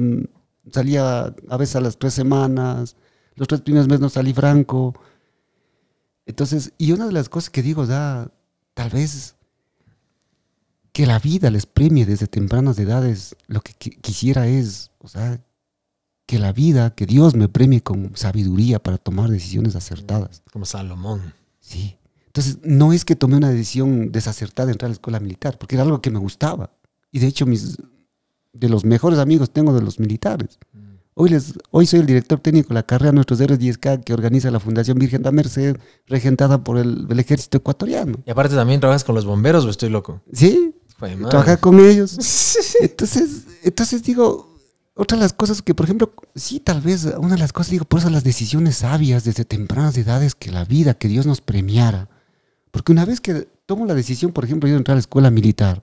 Speaker 1: salía a veces a las tres semanas, los tres primeros meses no salí franco. Entonces, y una de las cosas que digo, da, tal vez que la vida les premie desde tempranas edades, lo que quisiera es, o sea, que la vida, que Dios me premie con sabiduría para tomar decisiones acertadas.
Speaker 2: Como Salomón. Sí.
Speaker 1: Entonces, no es que tomé una decisión desacertada de entrar a la escuela militar, porque era algo que me gustaba. Y de hecho, mis, de los mejores amigos tengo de los militares. Mm. Hoy, les, hoy soy el director técnico de la carrera Nuestros Héroes 10K que organiza la Fundación Virgen de la Merced, regentada por el, ejército ecuatoriano. Y
Speaker 2: aparte también trabajas con los bomberos, o estoy loco. Sí, trabajas con ellos.
Speaker 1: <laughs> Entonces, entonces digo, otra de las cosas que, por ejemplo, sí, tal vez una de las cosas, digo, por eso las decisiones sabias desde tempranas edades, que la vida, que Dios nos premiara, porque una vez que tomo la decisión, por ejemplo, yo de entrar a la escuela militar,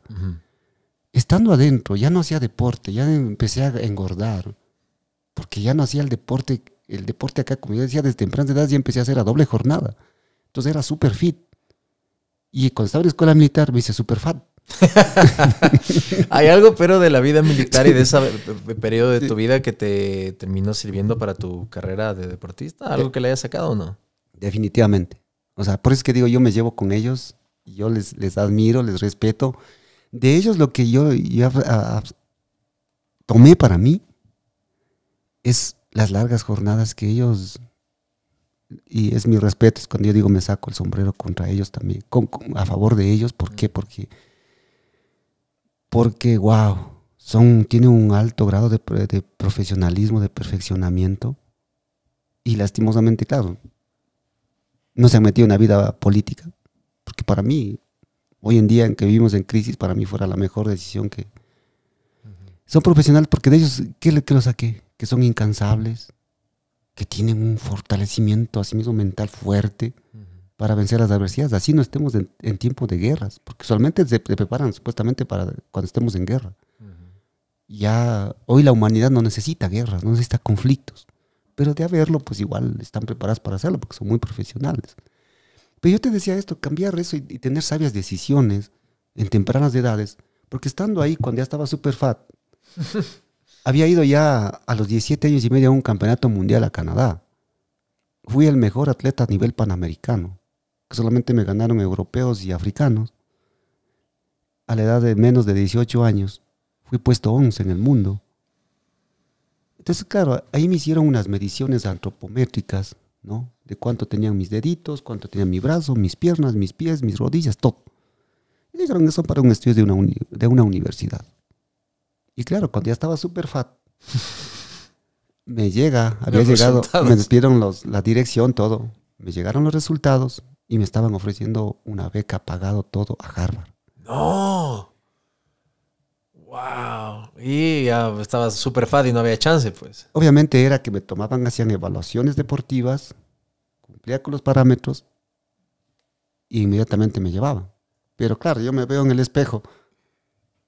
Speaker 1: estando adentro, ya no hacía deporte, ya empecé a engordar, porque ya no hacía el deporte, el deporte acá, como yo decía, desde temprana edad ya empecé a hacer a doble jornada. Entonces era súper fit. Y cuando estaba en la escuela militar me hice súper fat. <laughs> Hay algo, pero de la vida militar y de ese
Speaker 2: periodo de tu vida que te terminó sirviendo para tu carrera de deportista, algo eh, que le hayas sacado o no?
Speaker 1: Definitivamente. O sea, por eso es que digo, yo me llevo con ellos, yo les, les admiro, les respeto. De ellos lo que yo, tomé para mí es las largas jornadas que ellos, y es mi respeto, es cuando yo digo me saco el sombrero contra ellos también, con, a favor de ellos, ¿por qué? Porque, porque wow, son, tienen un alto grado de profesionalismo, de perfeccionamiento, y lastimosamente, claro, no se han metido en la vida política. Porque para mí, hoy en día en que vivimos en crisis, para mí fuera la mejor decisión que... Son profesionales porque de ellos, ¿qué, qué lo saqué? Que son incansables, que tienen un fortalecimiento a sí mismo mental fuerte para vencer las adversidades. Así no estemos en, tiempo de guerras, porque solamente se, preparan supuestamente para cuando estemos en guerra. Ya hoy la humanidad no necesita guerras, no necesita conflictos pero de haberlo, pues igual están preparadas para hacerlo porque son muy profesionales. Pero yo te decía esto, cambiar eso y, tener sabias decisiones en tempranas edades, porque estando ahí cuando ya estaba súper fat, <laughs> había ido ya a los 17 años y medio a un campeonato mundial a Canadá. Fui el mejor atleta a nivel panamericano, que solamente me ganaron europeos y africanos. A la edad de menos de 18 años, fui puesto 11 en el mundo. Entonces, claro, ahí me hicieron unas mediciones antropométricas, ¿no? De cuánto tenían mis deditos, cuánto tenía mi brazo, mis piernas, mis pies, mis rodillas, todo. Y dijeron eso para un estudio de una, de una universidad. Y claro, cuando ya estaba súper fat, <laughs> me llega, había llegado, me despidieron los, la dirección, todo. Me llegaron los resultados y me estaban ofreciendo una beca pagado todo a Harvard.
Speaker 2: ¡No! Wow. Y ya estaba súper fad y no había chance, pues.
Speaker 1: Obviamente era que me tomaban, hacían evaluaciones deportivas, cumplía con los parámetros y inmediatamente me llevaban. Pero claro, yo me veo en el espejo.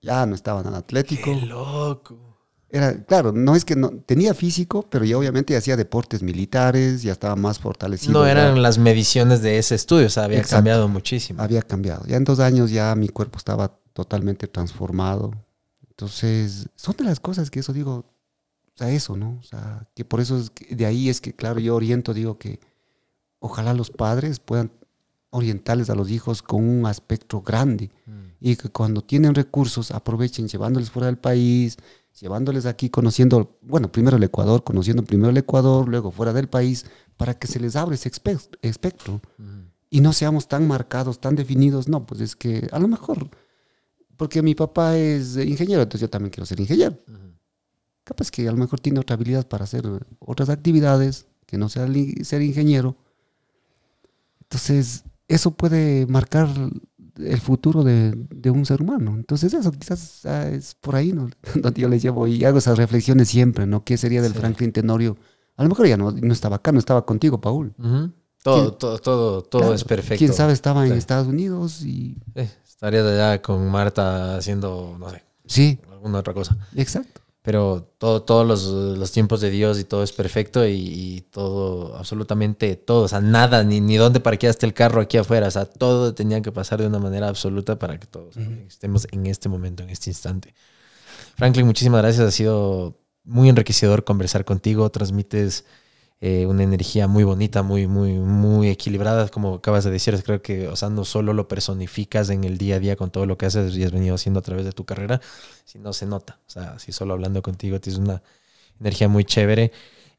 Speaker 1: Ya no estaba nada atlético. Qué loco. Era, claro, no es que no, tenía físico, pero ya obviamente hacía deportes militares, ya estaba más fortalecido. No eran las mediciones de ese estudio, o sea, había cambiado muchísimo. Había cambiado. Ya en dos años ya mi cuerpo estaba totalmente transformado, entonces, son de las cosas que eso digo, o sea, eso, ¿no? O sea, que por eso es de ahí es que, claro, yo oriento, digo que ojalá los padres puedan orientarles a los hijos con un aspecto grande mm. y que cuando tienen recursos aprovechen llevándoles fuera del país, llevándoles aquí, conociendo, bueno, primero el Ecuador, conociendo primero el Ecuador, luego fuera del país, para que se les abra ese espectro mm. y no seamos tan marcados, tan definidos, no, pues es que a lo mejor porque mi papá es ingeniero, entonces yo también quiero ser ingeniero. Capaz que a lo mejor tiene otra habilidad para hacer otras actividades que no sea ser ingeniero. Entonces, eso puede marcar el futuro de, un ser humano. Entonces eso quizás ah, es por ahí ¿no? <laughs> donde yo les llevo y hago esas reflexiones siempre, ¿no? ¿Qué sería del Franklin Tenorio? A lo mejor ya no, estaba acá, no estaba contigo, Paul.
Speaker 2: Todo, todo, todo, todo es perfecto. Quién sabe, estaba en Estados
Speaker 1: Unidos y eh,
Speaker 2: estarías allá con Marta haciendo, no sé, alguna otra cosa. Exacto. Pero todo, todos los, tiempos de Dios y todo es perfecto y, todo, absolutamente todo, o sea, nada, ni, ni dónde parqueaste el carro aquí afuera, o sea, todo tenía que pasar de una manera absoluta para que todos estemos en este momento, en este instante. Franklin, muchísimas gracias, ha sido muy enriquecedor conversar contigo, transmites eh, una energía muy bonita, muy, muy, muy equilibrada, como acabas de decir. Creo que, o sea, no solo lo personificas en el día a día con todo lo que haces y has venido haciendo a través de tu carrera, sino se nota. O sea, si solo hablando contigo tienes una energía muy chévere.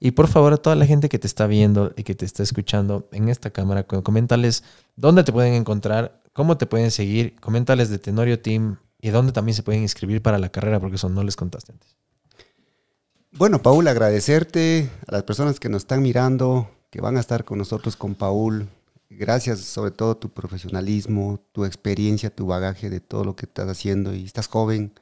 Speaker 2: Y por favor, a toda la gente que te está viendo y que te está escuchando en esta cámara, coméntales dónde te pueden encontrar, cómo te pueden seguir, coméntales de Tenorio Team y dónde también se pueden inscribir para la carrera, porque eso no les contaste antes.
Speaker 1: Bueno, Paul, agradecerte a las personas que nos están mirando, que van a estar con nosotros con Paul. Gracias sobre todo tu profesionalismo, tu experiencia, tu bagaje de todo lo que estás haciendo y estás joven.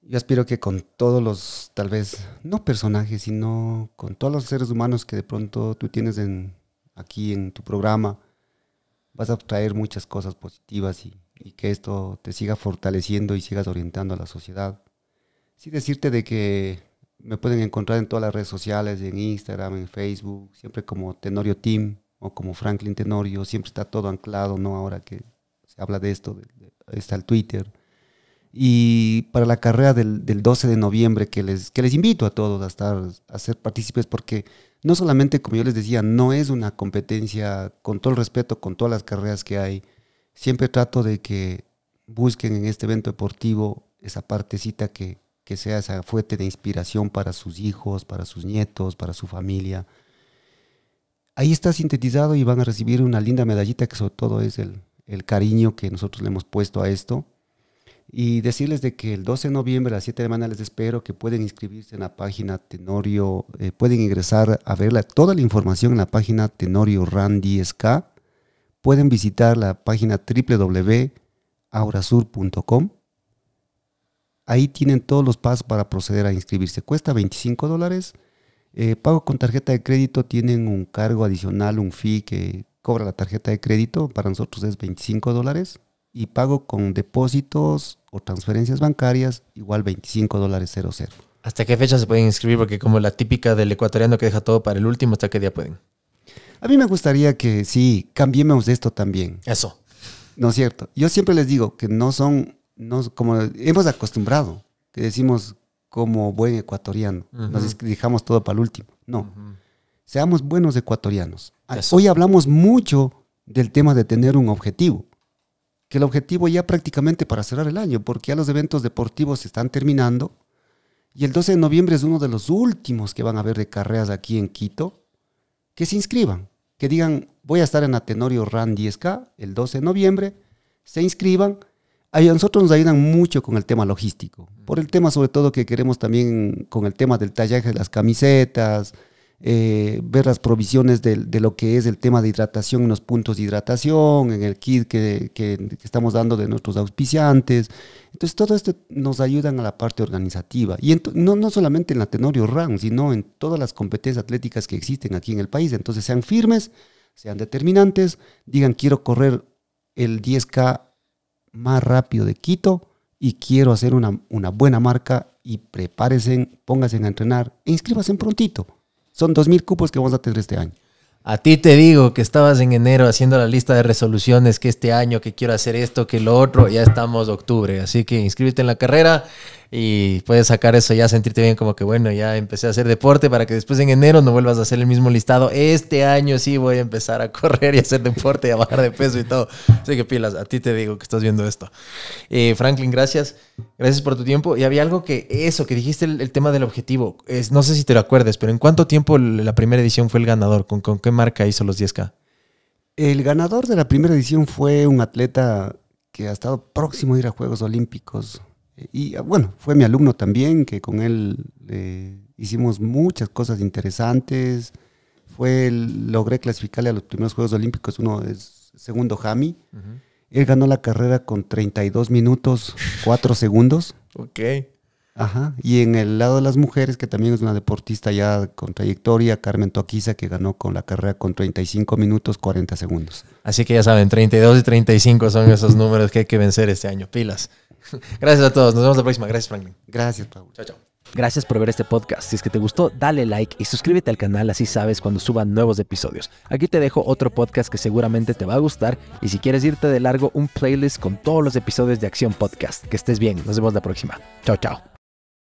Speaker 1: Yo aspiro que con todos los, tal vez, no personajes, sino con todos los seres humanos que de pronto tú tienes en, aquí en tu programa, vas a traer muchas cosas positivas y que esto te siga fortaleciendo y sigas orientando a la sociedad sí decirte de que me pueden encontrar en todas las redes sociales, en Instagram, en Facebook, siempre como Tenorio Team o como Franklin Tenorio, siempre está todo anclado, ¿no? Ahora que se habla de esto, está el Twitter. Y para la carrera del, 12 de noviembre, que les, que les invito a todos a, estar, a ser partícipes, porque no solamente, como yo les decía, no es una competencia, con todo el respeto, con todas las carreras que hay, siempre trato de que busquen en este evento deportivo esa partecita que que sea esa fuente de inspiración para sus hijos, para sus nietos, para su familia. Ahí está sintetizado y van a recibir una linda medallita que sobre todo es el, cariño que nosotros le hemos puesto a esto. Y decirles de que el 12 de noviembre a las 7 de la mañana les espero, que pueden inscribirse en la página Tenorio, eh, pueden ingresar a ver toda la información en la página Tenorio Randy SK. Pueden visitar la página www.aurasur.com Ahí tienen todos los pasos para proceder a inscribirse. Cuesta 25 dólares. Eh, pago con tarjeta de crédito tienen un cargo adicional, un fee que cobra la tarjeta de crédito. Para nosotros es 25 dólares. Y pago con depósitos o transferencias bancarias, igual 25 dólares 00.
Speaker 2: ¿Hasta qué fecha se pueden inscribir? Porque como la típica del ecuatoriano que deja todo para el último, ¿hasta qué día
Speaker 1: pueden? A mí me gustaría que sí, cambiemos esto también. Eso. ¿No es cierto? Yo siempre les digo que no son como hemos acostumbrado, que decimos como buen ecuatoriano, nos dejamos todo para el último. No, seamos buenos ecuatorianos. Ah, hoy hablamos mucho del tema de tener un objetivo, que el objetivo ya prácticamente para cerrar el año, porque ya los eventos deportivos se están terminando y el 12 de noviembre es uno de los últimos que van a haber de carreras aquí en Quito, que se inscriban, que digan, voy a estar en Atenorio RAN 10K el 12 de noviembre, se inscriban a nosotros nos ayudan mucho con el tema logístico, por el tema sobre todo que queremos también con el tema del tallaje de las camisetas, eh, ver las provisiones de, lo que es el tema de hidratación en los puntos de hidratación, en el kit que, estamos dando de nuestros auspiciantes. Entonces, todo esto nos ayudan a la parte organizativa. Y no, no solamente en la Tenorio Run, sino en todas las competencias atléticas que existen aquí en el país. Entonces, sean firmes, sean determinantes, digan quiero correr el 10K más rápido de Quito y quiero hacer una, buena marca y prepárense, pónganse a entrenar e inscríbanse prontito. Son 2.000 cupos que vamos a tener este año. A ti te digo que estabas en enero
Speaker 2: haciendo la lista de resoluciones que este año, que quiero hacer esto, que lo otro, ya estamos octubre, así que inscríbete en la carrera y puedes sacar eso ya, sentirte bien como que bueno, ya empecé a hacer deporte para que después en enero no vuelvas a hacer el mismo listado. Este año sí voy a empezar a <laughs> correr y hacer deporte y a bajar de peso y todo. Así que pilas, a ti te digo que estás viendo esto. Eh, Franklin, gracias. Gracias por tu tiempo. Y había algo que, eso, que dijiste el, tema del objetivo. Es, no sé si te lo acuerdes, pero ¿en cuánto tiempo la primera edición fue el ganador? ¿Con, con qué marca hizo los 10K?
Speaker 1: El ganador de la primera edición fue un atleta que ha estado próximo a ir a Juegos Olímpicos y ah, bueno, fue mi alumno también, que con él eh, hicimos muchas cosas interesantes. Fue, logré clasificarle a los primeros Juegos Olímpicos, uno es segundo Jami. Él ganó la carrera con 32 minutos, 4 segundos. Ok. Ajá. Y en el lado de las mujeres, que también es una deportista ya con trayectoria, Carmen Toquiza, que ganó con la carrera con 35 minutos 40 segundos. Así que ya saben, 32 y 35 son esos <laughs> números que hay que vencer este año. Pilas. <laughs>
Speaker 2: Gracias a todos. Nos vemos la próxima. Gracias, Franklin. Gracias, Chao, chao. Gracias por ver este podcast. Si es que te gustó, dale like y suscríbete al canal, así sabes cuando suban nuevos episodios. Aquí te dejo otro podcast que seguramente te va a gustar y si quieres irte de largo, un playlist con todos los episodios de Acción Podcast. Que estés bien, nos vemos la próxima. Chao, chao.